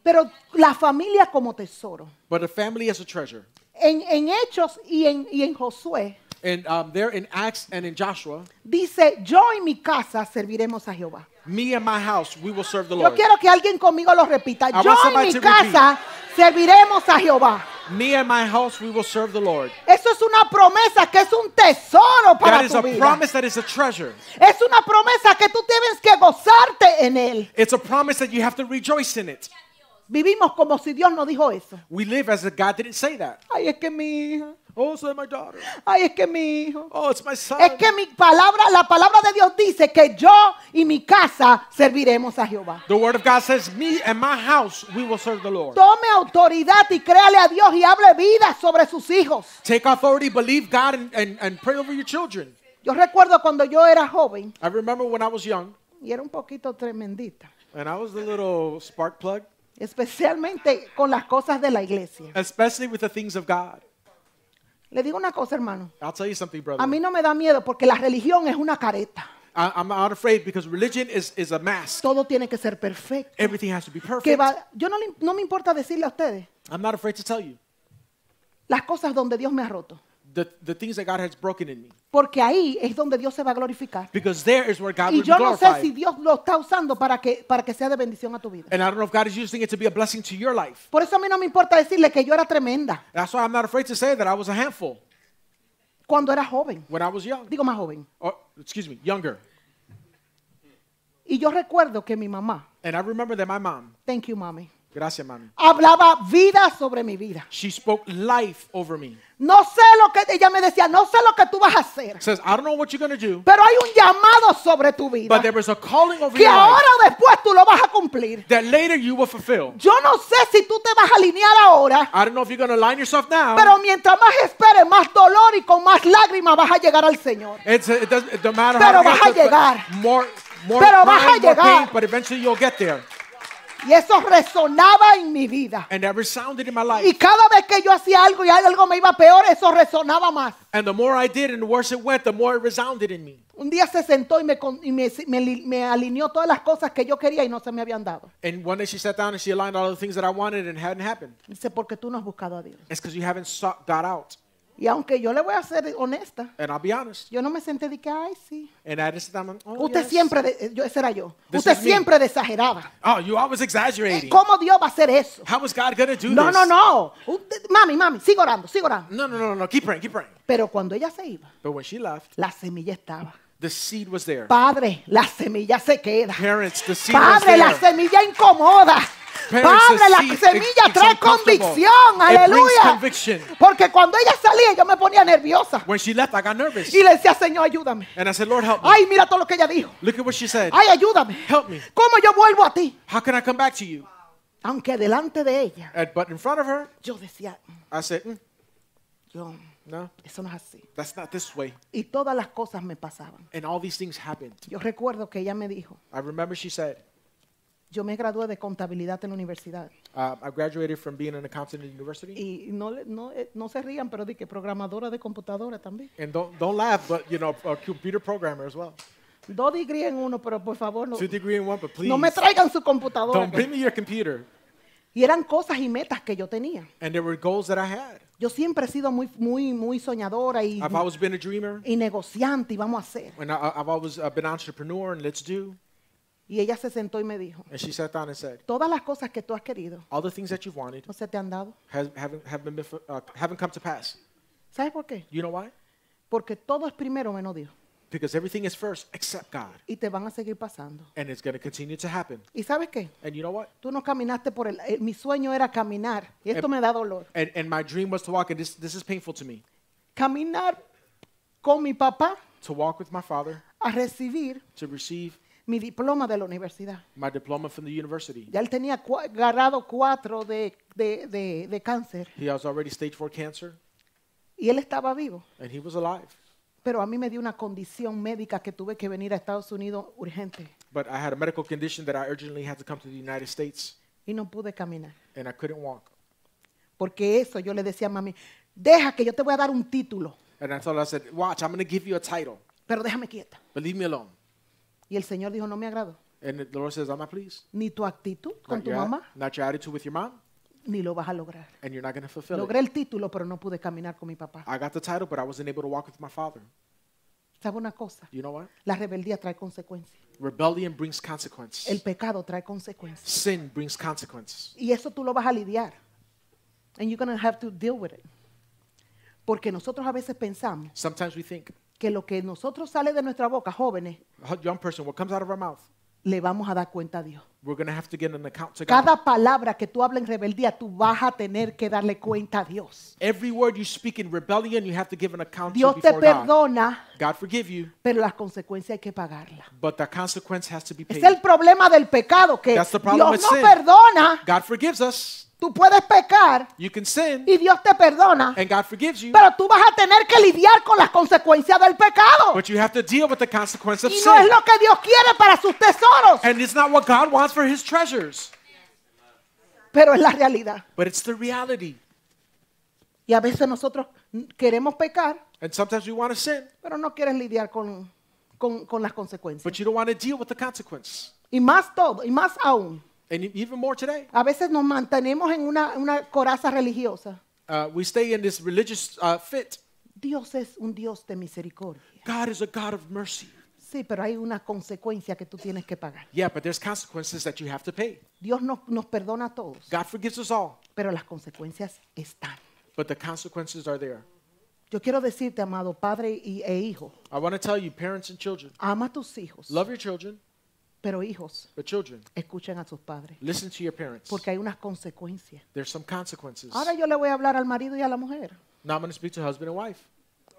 Pero la familia como tesoro. But a family as a treasure. En, en Hechos y en, y en Josué. And, um, there in Acts and in Joshua, dice, yo y mi casa serviremos a Jehová. Me and my house, we will serve the Lord. Yo quiero que alguien conmigo lo repita. I Yo want y mi to repeat. casa serviremos a Jehová. Me and my house, we will serve the Lord. Eso es una promesa que es un tesoro para That is tu a vida. promise that is a treasure. Es una promesa que tú tienes que gozarte en él. It's a promise that you have to rejoice in it. Vivimos como si Dios no dijo eso. We live as if God didn't say that. Ay, es que mi hija. Oh, so my daughter. Ay, es que mi hijo. Oh, it's my son. Es que mi palabra, la palabra de Dios dice que yo y mi casa serviremos a Jehová. The word of God says, me and my house we will serve the Lord. Tome autoridad y créale a Dios y hable vida sobre sus hijos. Take authority, believe God and, and, pray over your children. Yo recuerdo cuando yo era joven. I remember when I was young. Y era un poquito tremendita. And I was a little spark plug. Especialmente con las cosas de la iglesia. Especially with the things of God. Le digo una cosa, hermano. A mí no me da miedo porque la religión es una careta. Todo tiene que ser perfecto. yo no, me importa decirle a ustedes las cosas donde Dios me ha roto the, the things that God has broken in me. Porque ahí es donde Dios se va a glorificar. Because there is where God Y yo no sé si Dios lo está usando para que, para que sea de bendición a tu vida. And I don't know if God is using it to be a blessing to your life. Por eso a mí no me importa decirle que yo era tremenda That's why I'm not afraid to say that I was a handful cuando era joven. when I was young. Digo más joven. Or, oh, excuse me, younger. Y yo recuerdo que mi mamá, And I remember that my mom, thank you, mommy. Gracias, mami. Hablaba vida sobre mi vida. She spoke life over me. No sé lo que ella me decía, no sé lo que tú vas a hacer. Says, I don't know what you're do, pero hay un llamado sobre tu vida. But there is a calling over que ahora o después tú lo vas a cumplir. That later you will fulfill. Yo no sé si tú te vas a alinear ahora. I don't know if you're align yourself now, pero mientras más esperes, más dolor y con más lágrimas vas a llegar al Señor. It's a, it does, it pero vas a llegar. More, more pero vas a llegar. Pain, but you'll get there. Y eso resonaba en mi vida. And that resounded in my life. Y cada vez que yo hacía algo y algo me iba peor, eso resonaba más. And the more I did and the worse it went, the more it resounded in me. Un día se sentó y me, y me, me, me alineó todas las cosas que yo quería y no se me habían dado. And one day she sat down and she aligned all the things that I wanted and hadn't happened. Dice, porque tú no has buscado a Dios. It's because you haven't sought God out. Y aunque yo le voy a ser honesta, yo no me senté de que, ay, sí. Oh, Usted siempre, eh, yo, ese era yo. Usted siempre exageraba. Oh, you always exaggerating. ¿Cómo Dios va a hacer eso? no, no, no. mami, mami, sigo orando, sigo orando. No, no, no, no, Keep praying, keep praying. Pero cuando ella se iba, la semilla estaba. the seed was there. Padre, la semilla se queda. Parents, Padre, la semilla incomoda. Padre, la semilla trae convicción. Aleluya. Porque cuando ella salía, yo me ponía nerviosa. When she left, I got nervous. Y le decía, Señor, ayúdame. And I said, Lord, help me. Ay, mira todo lo que ella dijo. Look at what she said. Ay, ayúdame. Help me. ¿Cómo yo vuelvo a ti? How can I come back to you? Aunque delante de ella. And, but in front of her, yo decía, I said, mm. yo, no. Eso no es así. That's not this way. Y todas las cosas me pasaban. And all these things happened. Yo recuerdo que ella me dijo. I remember she said. Yo me gradué de contabilidad en la universidad. Uh, I graduated from being an accountant in university. Y no, le- no, eh, no se rían, pero di que programadora de computadora también. And don't don't laugh, but you know, a computer programmer as well. Dos degrees en uno, pero por favor, no, Two degree in one, but please no me traigan su computadora. don't bring me your computer. Y eran cosas y metas que yo tenía. And there were goals that I had. Yo siempre he sido muy, muy, muy soñadora y, I've always been a dreamer, y negociante y vamos a hacer. and I, I've always uh, been entrepreneur. And let's do. Y ella se sentó y me dijo, And she sat down and said, todas las cosas que tú has querido All the things that you've wanted no se te han dado. has, haven't, have been, befo- uh, haven't come to pass. ¿Sabes por qué? You know why? Porque todo es primero menos Dios. Because everything is first except God. Y te van a seguir pasando. And it's going to continue to happen. ¿Y sabes qué? And you know what? Tú no caminaste por el... Eh, mi sueño era caminar. Y esto Em- me da dolor. And, and my dream was to walk, and this, this is painful to me, Caminar con mi papá to walk with my father, a recibir to receive mi diploma de la universidad. My diploma from the university. Ya él tenía cua- grado 4 de, de, de, de cáncer He was already stage 4 cancer y él estaba vivo. and he was alive. Pero a mí me dio una condición médica que tuve que venir a Estados Unidos urgente But I had a medical condition that I urgently had to come to the United States y no pude caminar. and I couldn't walk. Porque eso yo le decía a mami, deja que yo te voy a dar un título, And I told her, I said, Watch, I'm going to give you a title. pero déjame quieta. But leave me alone. Y el Señor dijo, no me agrado. And the Lord says, I'm not pleased. Ni tu actitud con not tu mamá. Not your attitude with your mom. Ni lo vas a lograr. And you're not going to fulfill Logré it. el título, pero no pude caminar con mi papá. I got the title, but I wasn't able to walk with my father. ¿Sabe una cosa? You know what? La rebeldía trae consecuencias. Rebellion brings consequences. El pecado trae consecuencias. Sin brings consequences. Y eso tú lo vas a lidiar. And you're going to have to deal with it. Porque nosotros a veces pensamos Sometimes we think, que lo que nosotros sale de nuestra boca, jóvenes, le vamos a dar cuenta a Dios. We're gonna have to get an account to God. Cada palabra que tú hablas en rebeldía, tú vas a tener que darle cuenta a Dios. Every word you speak in rebellion, you have to give an account Dios to te perdona, God. forgive you, pero las consecuencias hay que pagarlas. But the consequence has to be paid. Es el problema del pecado que That's the problem Dios with no sin. perdona. God forgives us. Tú puedes pecar You can sin, y Dios te perdona, and God forgives you, pero tú vas a tener que lidiar con las consecuencias del pecado. but you have to deal with the consequence of y no es lo que Dios quiere para sus tesoros. And it's not what God wants for his treasures. Pero es la realidad. But it's the reality. Y a veces nosotros queremos pecar. And sometimes we want to sin. Pero no quieres lidiar con, con, con las consecuencias. But you don't want to deal with the consequences. Y más todo, y más aún. And even more today. A veces nos mantenemos en una, una coraza religiosa. Uh, we stay in this religious uh, fit. Dios es un Dios de misericordia. God is a God of mercy. Sí, pero hay una consecuencia que tú tienes que pagar. Yeah, but there's consequences that you have to pay. Dios nos, nos perdona a todos, God forgives us all, pero las consecuencias están. but the consequences are there. Yo quiero decirte, amado padre y, e hijo, I want to tell you, parents and children, ama a tus hijos, love your children, pero hijos, but children, escuchen a sus padres, listen to your parents. porque hay unas consecuencias. There's some consequences. Ahora yo le voy a hablar al marido y a la mujer. Now I'm going to speak to husband and wife.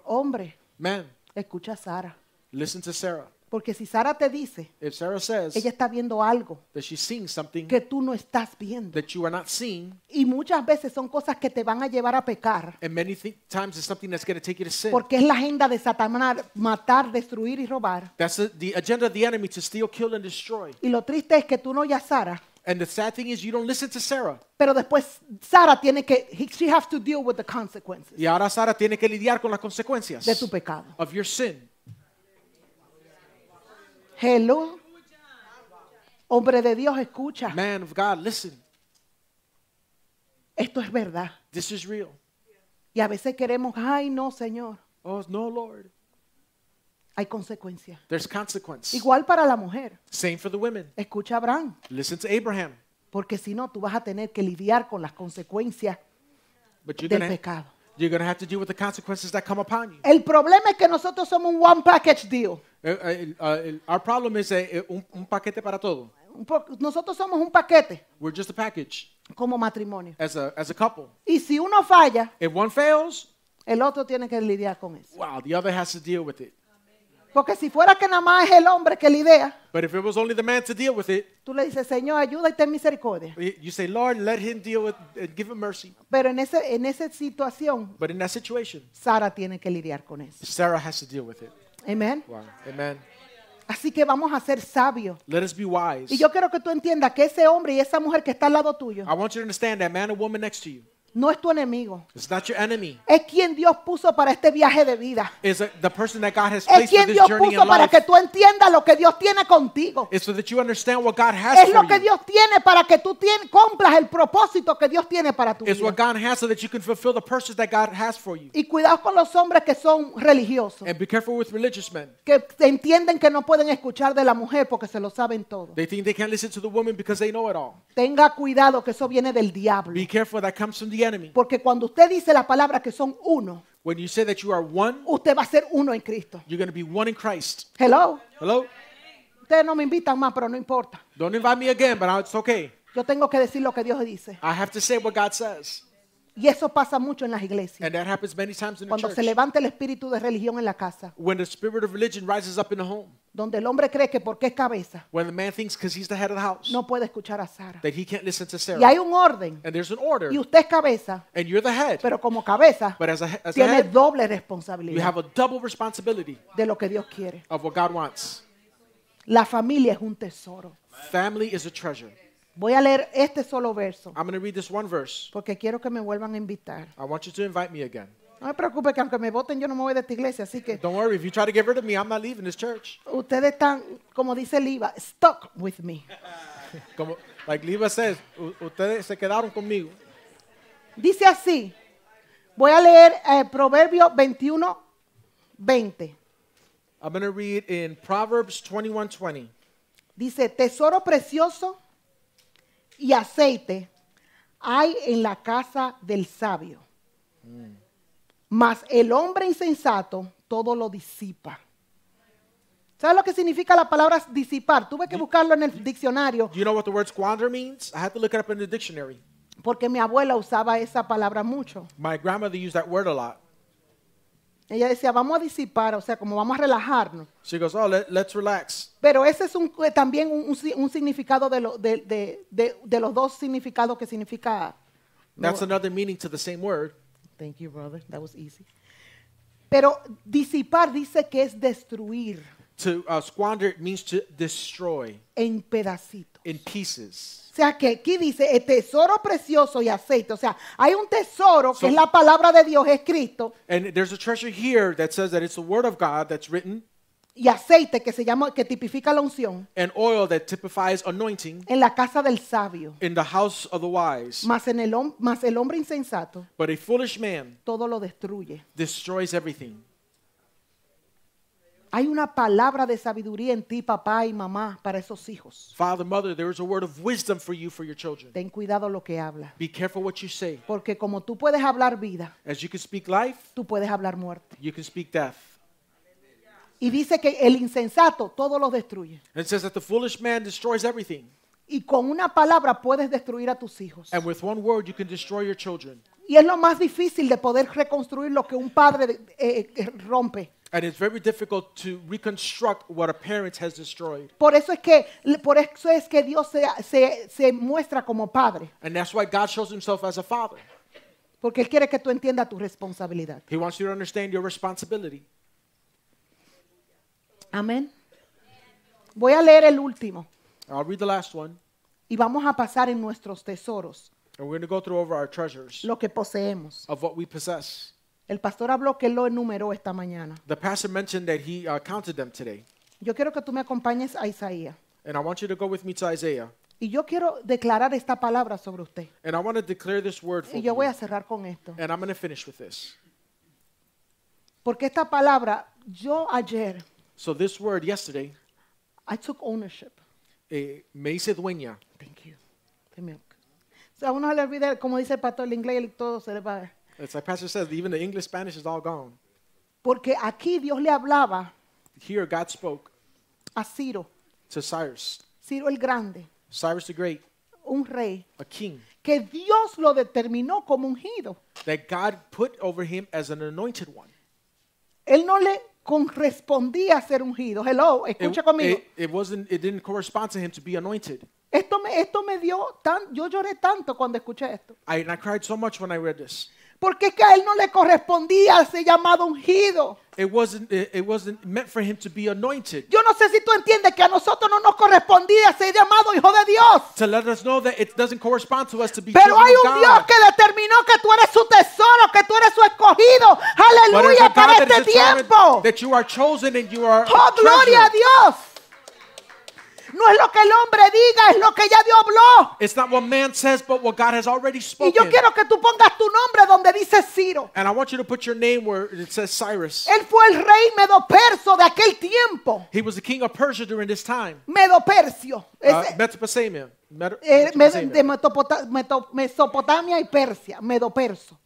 Hombre, Man, escucha a Sara. Listen to Sarah. Porque si Sara te dice, If Sarah says ella está viendo algo that she's seeing something que tú no estás viendo. that you are not seeing, Y muchas veces son cosas que te van a llevar a pecar. and many thi- times something that's going to take you to sin. Porque es la agenda de Satanás matar, destruir y robar. That's the, the agenda of the enemy to steal, kill, and destroy. Y lo triste es que tú no oyes a Sara. And the sad thing is, you don't listen to Sarah. Pero después Sara tiene que, he- she has to deal with the consequences Y ahora Sara tiene que lidiar con las consecuencias de tu pecado. of your sin. Hello. Hombre de Dios, escucha. Man of God, listen. Esto es verdad. This is real. Y a veces queremos, ay no, Señor. Oh, no, Lord. Hay consecuencias. There's consequence. Igual para la mujer. Same for the women. Escucha Abraham. Listen to Abraham. Porque si no, tú vas a tener que lidiar con las consecuencias But you're del pecado. You're gonna have to deal with the consequences that come upon you. El problema es que nosotros somos un one package deal. Eh, eh, el, ah, el, our problem is a eh, un, paquete para todo. Nosotros somos un paquete. We're just a package. Como matrimonio. As a, as a couple. Y si uno falla, If one fails, el otro tiene que lidiar con eso. Wow, the other has to deal with it. Porque si fuera que nada más es el hombre que lidia, But if it was only the man to deal with it, tú le dices, Señor, ayuda y ten misericordia. You say, Lord, let him deal with, and give him mercy. Pero en, ese, en esa situación, But in that situation, Sara tiene que lidiar con eso. Sarah has to deal with it. Amén. Wow. Amen. Así que vamos a ser sabios. Let be wise. Y yo quiero que tú entiendas que ese hombre y esa mujer que está al lado tuyo. I want you to understand that man and woman next to you. No es tu enemigo. Es quien Dios puso para este viaje de vida. es quien Dios puso para que tú entiendas lo que Dios tiene contigo. es lo que Dios tiene para que tú cumplas compras el propósito que Dios tiene para tu vida. Y cuidado con los hombres que son religiosos. Que entienden que no pueden escuchar de la mujer porque se lo saben todo. Tenga cuidado que eso viene del diablo. Porque cuando usted dice la palabra que son uno, when you say that you are usted va a ser uno en Cristo. You're going to be one in Christ. Hello. Hello. Ustedes no me invitan más, pero no importa. Don't invite me again, but it's okay. Yo tengo que decir lo que Dios dice. I have to say what God says. Y eso pasa mucho en las iglesias. And that happens many times in the Cuando se church. levanta el espíritu de religión en la casa. When the spirit of religion rises up in the home. Donde el hombre cree que porque es cabeza. When the man thinks because he's the head of the house. No puede escuchar a Sara. That he can't listen to Sarah. Y hay un orden. And there's an order. Y usted es cabeza. And you're the head. Pero como cabeza. But as a, as tiene a head, doble responsabilidad. You have a double responsibility. De lo que Dios quiere. Of what God wants. La familia es un tesoro. Family is a treasure. Voy a leer este solo verso. Porque quiero que me vuelvan a invitar. No me preocupe que aunque me voten yo no me voy de esta iglesia, así que. Don't worry, if you try to get rid of me, I'm not leaving this church. Ustedes están, como dice Liva, stuck with me. como, like Liva says, ustedes se quedaron conmigo. Dice así. Voy a leer eh, Proverbio 21, 20. I'm going to read in Proverbs 21, 20. Dice, tesoro precioso y aceite hay en la casa del sabio. Mas el hombre insensato todo lo disipa. ¿Sabes lo que significa la palabra disipar? Tuve que buscarlo en el diccionario. You know what the word squander means? I had to look it up in the dictionary. Porque mi abuela usaba esa palabra mucho. My grandmother used that word a lot. Ella decía, vamos a disipar, o sea, como vamos a relajarnos. She goes, oh, let's relax. Pero ese es un, eh, también un, un, significado de, lo, de, de, de, de, los dos significados que significa. That's another meaning to the same word. Thank you, brother. That was easy. Pero disipar dice que es destruir. To uh, squander means to destroy. En pedacitos. In pieces sea que aquí dice el tesoro precioso y aceite. O sea, hay un tesoro que es la palabra de Dios, es Cristo. And there's a treasure here that says that it's the word of God that's written. Y aceite que se llama que tipifica la unción. And oil that typifies anointing. En la casa del sabio. In the house of the wise. Más en el, más el hombre insensato. But a foolish man. Todo lo destruye. Destroys everything. Hay una palabra de sabiduría en ti, papá y mamá, para esos hijos. Father, mother, there is a word of wisdom for you for your children. Ten cuidado lo que hablas Be careful what you say. Porque como tú puedes hablar vida, tú puedes hablar muerte. You can speak death. Y dice que el insensato todo lo destruye. it foolish man destroys everything. Y con una palabra puedes destruir a tus hijos. And with one word you can destroy your children. Y es lo más difícil de poder reconstruir lo que un padre eh, eh, rompe. And it's very difficult to reconstruct what a parent has destroyed. Por eso es que, por eso es que Dios se, se, se muestra como padre. And that's why God shows himself as a father. Porque Él quiere que tú entiendas tu responsabilidad. He wants you to understand your responsibility. Amén. Voy a leer el último. I'll read the last one. Y vamos a pasar en nuestros tesoros. And we're going to go through over our treasures. Lo que poseemos. Of what we possess. El pastor habló que lo enumeró esta mañana. The pastor mentioned that he uh, counted them today. Yo quiero que tú me acompañes a Isaías. And I want you to go with me to Isaiah. Y yo quiero declarar esta palabra sobre usted. And I want to declare this word for you. Y yo voy a cerrar con esto. And I'm going to finish with this. Porque esta palabra, yo ayer, So this word yesterday, I took ownership. eh, me hice dueña. Thank you. De O sea, a uno se le olvida, como dice el pastor, el inglés y todo se le va. It's like Pastor says, even the English, Spanish is all gone. Porque aquí Dios le hablaba Here God spoke a Ciro, to Cyrus, Ciro el Grande, Cyrus the Great, un rey, a king, que Dios lo determinó como ungido. that God put over him as an anointed one. Él no le correspondía ser ungido. Hello, It, escucha conmigo. it, it wasn't. It didn't correspond to him to be anointed. esto, me, esto me dio tan, yo lloré tanto cuando escuché esto. I, and I cried so much when I read this. Porque es que a él no le correspondía ser llamado ungido. Yo no sé si tú entiendes que a nosotros no nos correspondía ser llamado hijo de Dios. Pero hay un Dios que determinó que tú eres su tesoro, que tú eres su escogido. Aleluya para este tiempo. oh, gloria a Dios. No es lo que el hombre diga, es lo que ya Dios habló. It's not what man says, but what God has already spoken. Y yo quiero que tú pongas tu nombre donde dice Ciro. And I want you to put your name where it says Cyrus. Él fue el rey medo perso de aquel tiempo. He was the king of Persia during this time. Medo persio. Uh, Mesopotamia. Medo, eh, Mesopotamia. Mesopotamia y Persia, medo perso.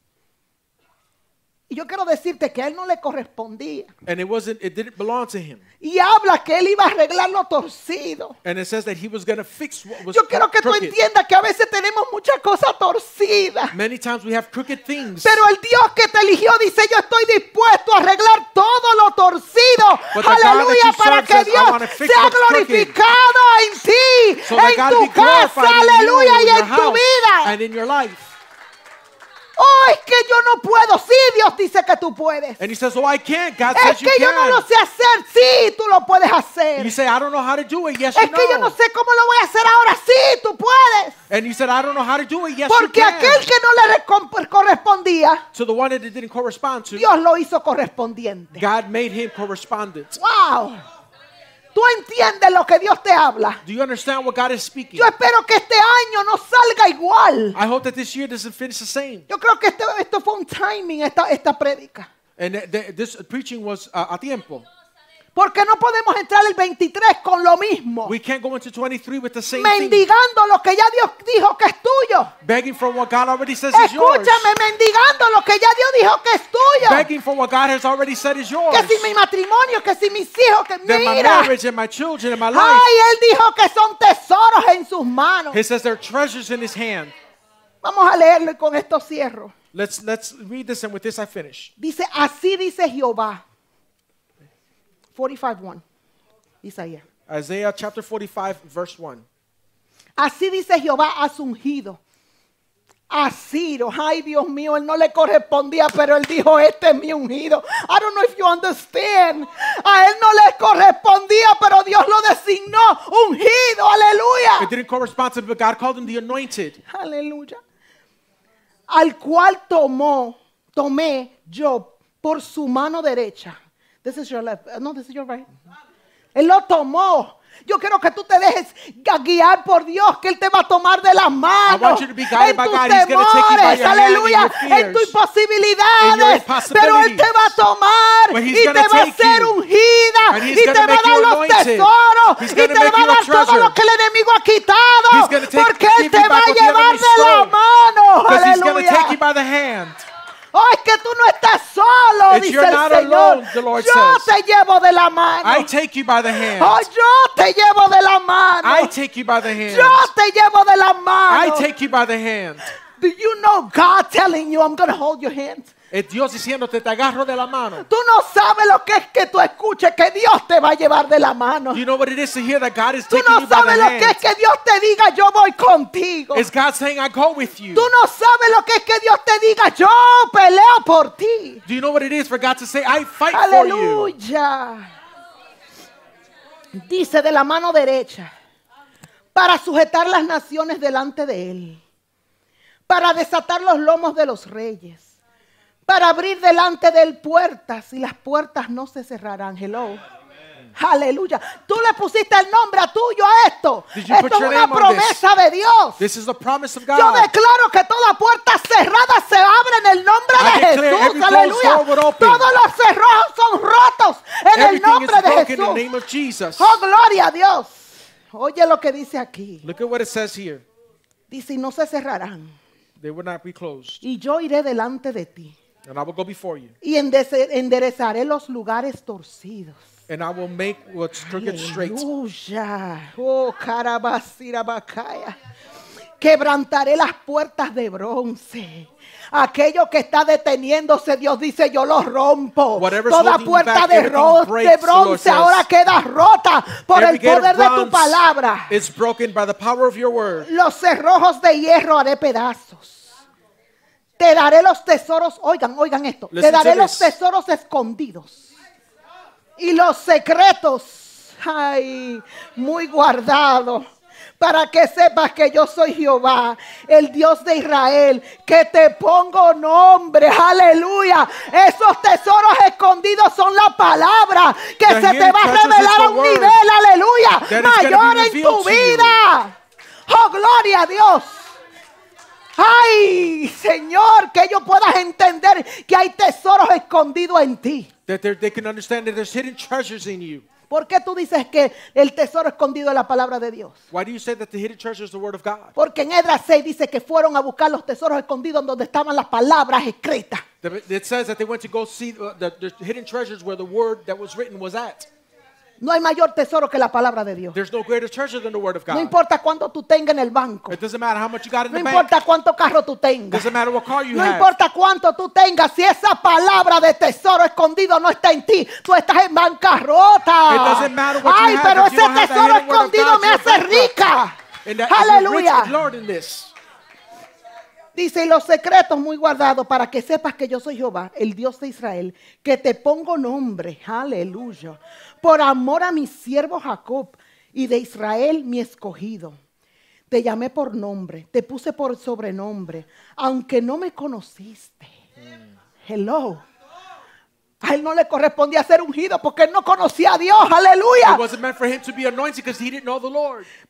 Y yo quiero decirte que a él no le correspondía. Y habla que él iba a arreglar lo torcido. Yo quiero que tú entiendas que a veces tenemos muchas cosas torcidas. Pero el Dios que te eligió dice, yo estoy dispuesto a arreglar todo lo torcido. Aleluya, para que Dios sea glorificado en ti, en tu casa, aleluya, y en tu vida. And in your life. Oh, es que yo no puedo. Sí, Dios dice que tú puedes. And he says, "Oh, I can't." God es says you que yo no lo sé hacer. Sí, tú lo puedes hacer. You say, "I don't know how to do it." Yes, you es que yo no sé cómo lo voy a hacer ahora. Sí, tú puedes. And he said, "I don't know how to do it." Yes, you Porque can. aquel que no le correspondía, So the one that it didn't correspond to, Dios lo hizo correspondiente. God made him correspondent. Wow. ¿Tú entiendes lo que Dios te habla? Do you understand what God is speaking? Yo espero que este año no salga igual. I hope that this year doesn't finish the same. Yo creo que esto esto fue un timing, esta, esta predica. And this preaching was uh, a tiempo. Porque no podemos entrar el 23 con lo mismo. We can't go into 23 with the same mendigando thing. lo que ya Dios dijo que es tuyo. Begging for what God already says Escúchame, is yours. mendigando lo que ya Dios dijo que es tuyo. Begging for what God has already said is yours. Que si mi matrimonio, que si mis hijos, que That mira. My marriage and my children and my life. Ay, él dijo que son tesoros en sus manos. He says they're treasures in his hand. Vamos a leerlo y con esto cierro. Let's let's read this and with this I finish. Dice así dice Jehová. 45:1. Isaías. Isaiah chapter 45 verse 1. Así dice Jehová a ungido. A Ciro, ay Dios mío, él no le correspondía, pero él dijo, este es mi ungido. I don't know if you understand. A él no le correspondía, pero Dios lo designó ungido. Aleluya. It didn't correspond to, but God called him the anointed. Aleluya. Al cual tomó, tomé yo por su mano derecha This is your left. No, this is your right. Él lo tomó. Yo quiero que tú te dejes guiar por Dios, que Él te va a tomar de las manos. En tus temores, aleluya, en tus posibilidades Pero Él te va a tomar y te va a hacer ungida y te va a dar los tesoros y te va a dar todo lo que el enemigo ha quitado. Porque Él te va a llevar de la mano. Aleluya. Oh, es que tú no estás solo, dice you're el not Señor. Alone, the Lord yo says. te llevo de la mano. I take you by the hand. Oh, yo te llevo de la mano. I take you by the hand. Yo te llevo de la mano. I take you by the hand. Do you know God telling you, I'm going to hold your hand? Es Dios diciéndote, te agarro de la mano. Tú no sabes lo que es que tú escuches que Dios te va a llevar de la mano. tú no sabes lo que es que Dios te diga, yo voy contigo. God saying, I go with you. Tú no sabes lo que es que Dios te diga, yo peleo por ti. Aleluya. Dice de la mano derecha, para sujetar las naciones delante de él, para desatar los lomos de los reyes para abrir delante de él puertas y las puertas no se cerrarán. Hello. Aleluya. Tú le pusiste el nombre a tuyo a esto. Esto es una promesa de Dios. Yo declaro que toda puerta cerrada se abre en el nombre de Jesús. Aleluya. Todos los cerrojos son rotos en el nombre de Jesús. Oh, gloria a Dios. Oye lo que dice aquí. Look at what says here. Dice, no se cerrarán. Y yo iré delante de ti. And I will go before you. Y enderezaré los lugares torcidos. And I will make what's straight. Oh, Quebrantaré las puertas de bronce. Aquello que está deteniéndose, Dios dice, yo lo rompo. Toda puerta de, de, bronce ahora queda rota por el poder de tu palabra. It's broken by the power of your word. Los cerrojos de hierro haré pedazos. Te daré los tesoros, oigan, oigan esto. te daré los tesoros escondidos. Y los secretos, ay, muy guardados para que sepas que yo soy Jehová, el Dios de Israel, que te pongo nombre, aleluya. Esos tesoros escondidos son la palabra que se te va a revelar a un nivel, aleluya, mayor en tu vida. Oh, gloria a Dios. Ay, Señor, que ellos puedan entender que hay tesoros escondidos en ti. That ¿Por qué tú dices que el tesoro escondido es la palabra de Dios? Porque en Edras 6 dice que fueron a buscar los tesoros escondidos donde estaban las palabras escritas. It says that they went to go see uh, the, the hidden treasures where the word that was written was at. No hay mayor tesoro que la palabra de Dios. no importa cuánto tú tengas en el banco. no importa cuánto carro tú tengas. no importa cuánto tú tengas, si esa palabra de tesoro escondido no está en ti, tú estás en bancarrota. Ay, pero ese tesoro escondido me hace rica. Aleluya. Dice, y los secretos muy guardados para que sepas que yo soy Jehová, el Dios de Israel, que te pongo nombre, aleluya, por amor a mi siervo Jacob y de Israel mi escogido. Te llamé por nombre, te puse por sobrenombre, aunque no me conociste. Hello. A él no le correspondía ser ungido porque no conocía a Dios. Aleluya.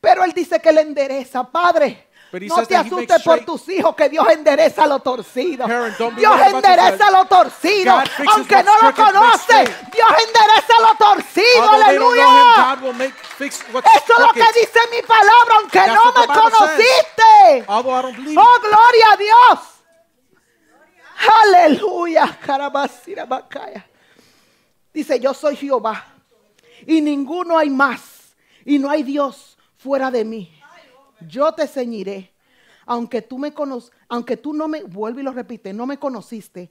Pero él dice que le endereza, Padre no te asustes por tus hijos que Dios endereza lo torcido. Dios endereza lo torcido. Aunque no lo conoces, Dios endereza lo torcido. Aleluya. Eso es lo que dice mi palabra, aunque no me conociste. Oh, gloria a Dios. Aleluya. Dice, yo soy Jehová. Y ninguno hay más. Y no hay Dios fuera de mí yo te ceñiré. Aunque tú, me cono aunque tú no me, vuelvo y lo repite, no me conociste,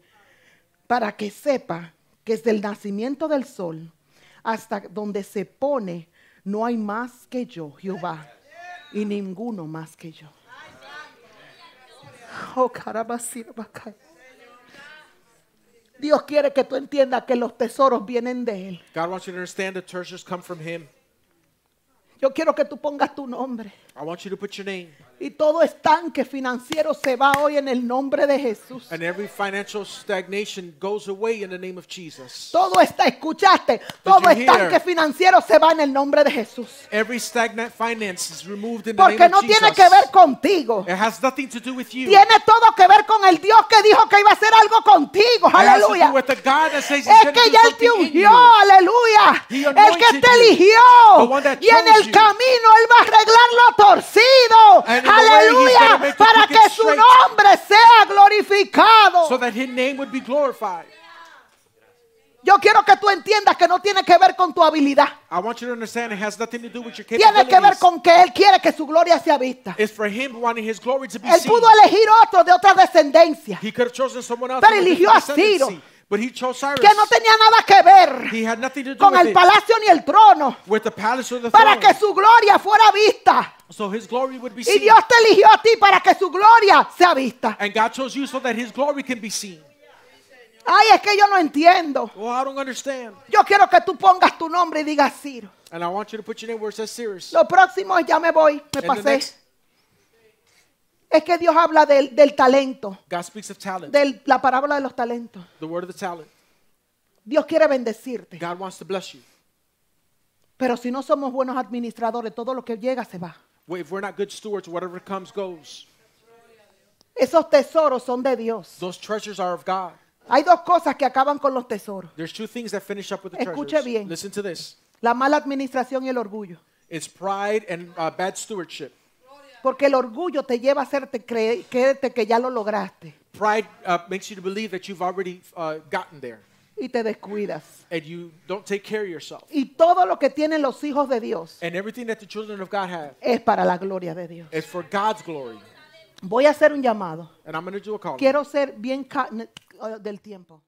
para que sepa que desde el nacimiento del sol hasta donde se pone, no hay más que yo, Jehová, y ninguno más que yo. Oh, Dios quiere que tú entiendas que los tesoros vienen de Él. God wants you to understand the come from Him. Yo quiero que tú pongas tu nombre. I want you to put your name. Y todo estanque financiero se va hoy en el nombre de Jesús. And every financial stagnation goes away in the name of Jesus. Todo está, escuchaste, todo hear? estanque financiero se va en el nombre de Jesús. Every stagnant finance is removed in the name no of Jesus. tiene que ver contigo. It has nothing to do with you. Tiene todo que ver con el Dios que dijo que iba a hacer algo contigo. It has to Aleluya. do with the God that says he's Es que do ya Él te ungió, aleluya. He El que te eligió. y en el you. camino Él va a arreglarlo torcido. Aleluya. Para que su nombre sea glorificado. Yo quiero que tú entiendas que no tiene que ver con tu habilidad. Tiene que ver con que Él quiere que su gloria sea vista. Él pudo elegir otro de otra descendencia. Pero eligió a Ciro que no tenía nada que ver con el palacio ni el trono, para que su gloria fuera vista. Y Dios te eligió a ti para que su gloria sea vista. Ay, es que yo no entiendo. Yo quiero que tú pongas tu nombre y digas Ciro. Lo próximo es ya me voy, me pasé. Es que Dios habla del, del talento. God speaks of talent. De la parábola de los talentos. The word of the talent. Dios quiere bendecirte. God wants to bless you. Pero si no somos buenos administradores, todo lo que llega se va. if we're not good stewards, whatever comes goes. Esos tesoros son de Dios. Those treasures are of God. Hay dos cosas que acaban con los tesoros. There's two things that finish up with the Escuche treasures. bien. Listen to this. La mala administración y el orgullo. It's pride and uh, bad stewardship. Porque el orgullo te lleva a hacerte que ya lo lograste. Pride uh, makes you to believe that you've already uh, gotten there. y te descuidas. And you don't take care of yourself. Y todo lo que tienen los hijos de Dios And everything that the children of God have es para la gloria de Dios. It's for God's glory. Voy a hacer un llamado. And I'm going to do a call. Quiero ser bien uh, del tiempo.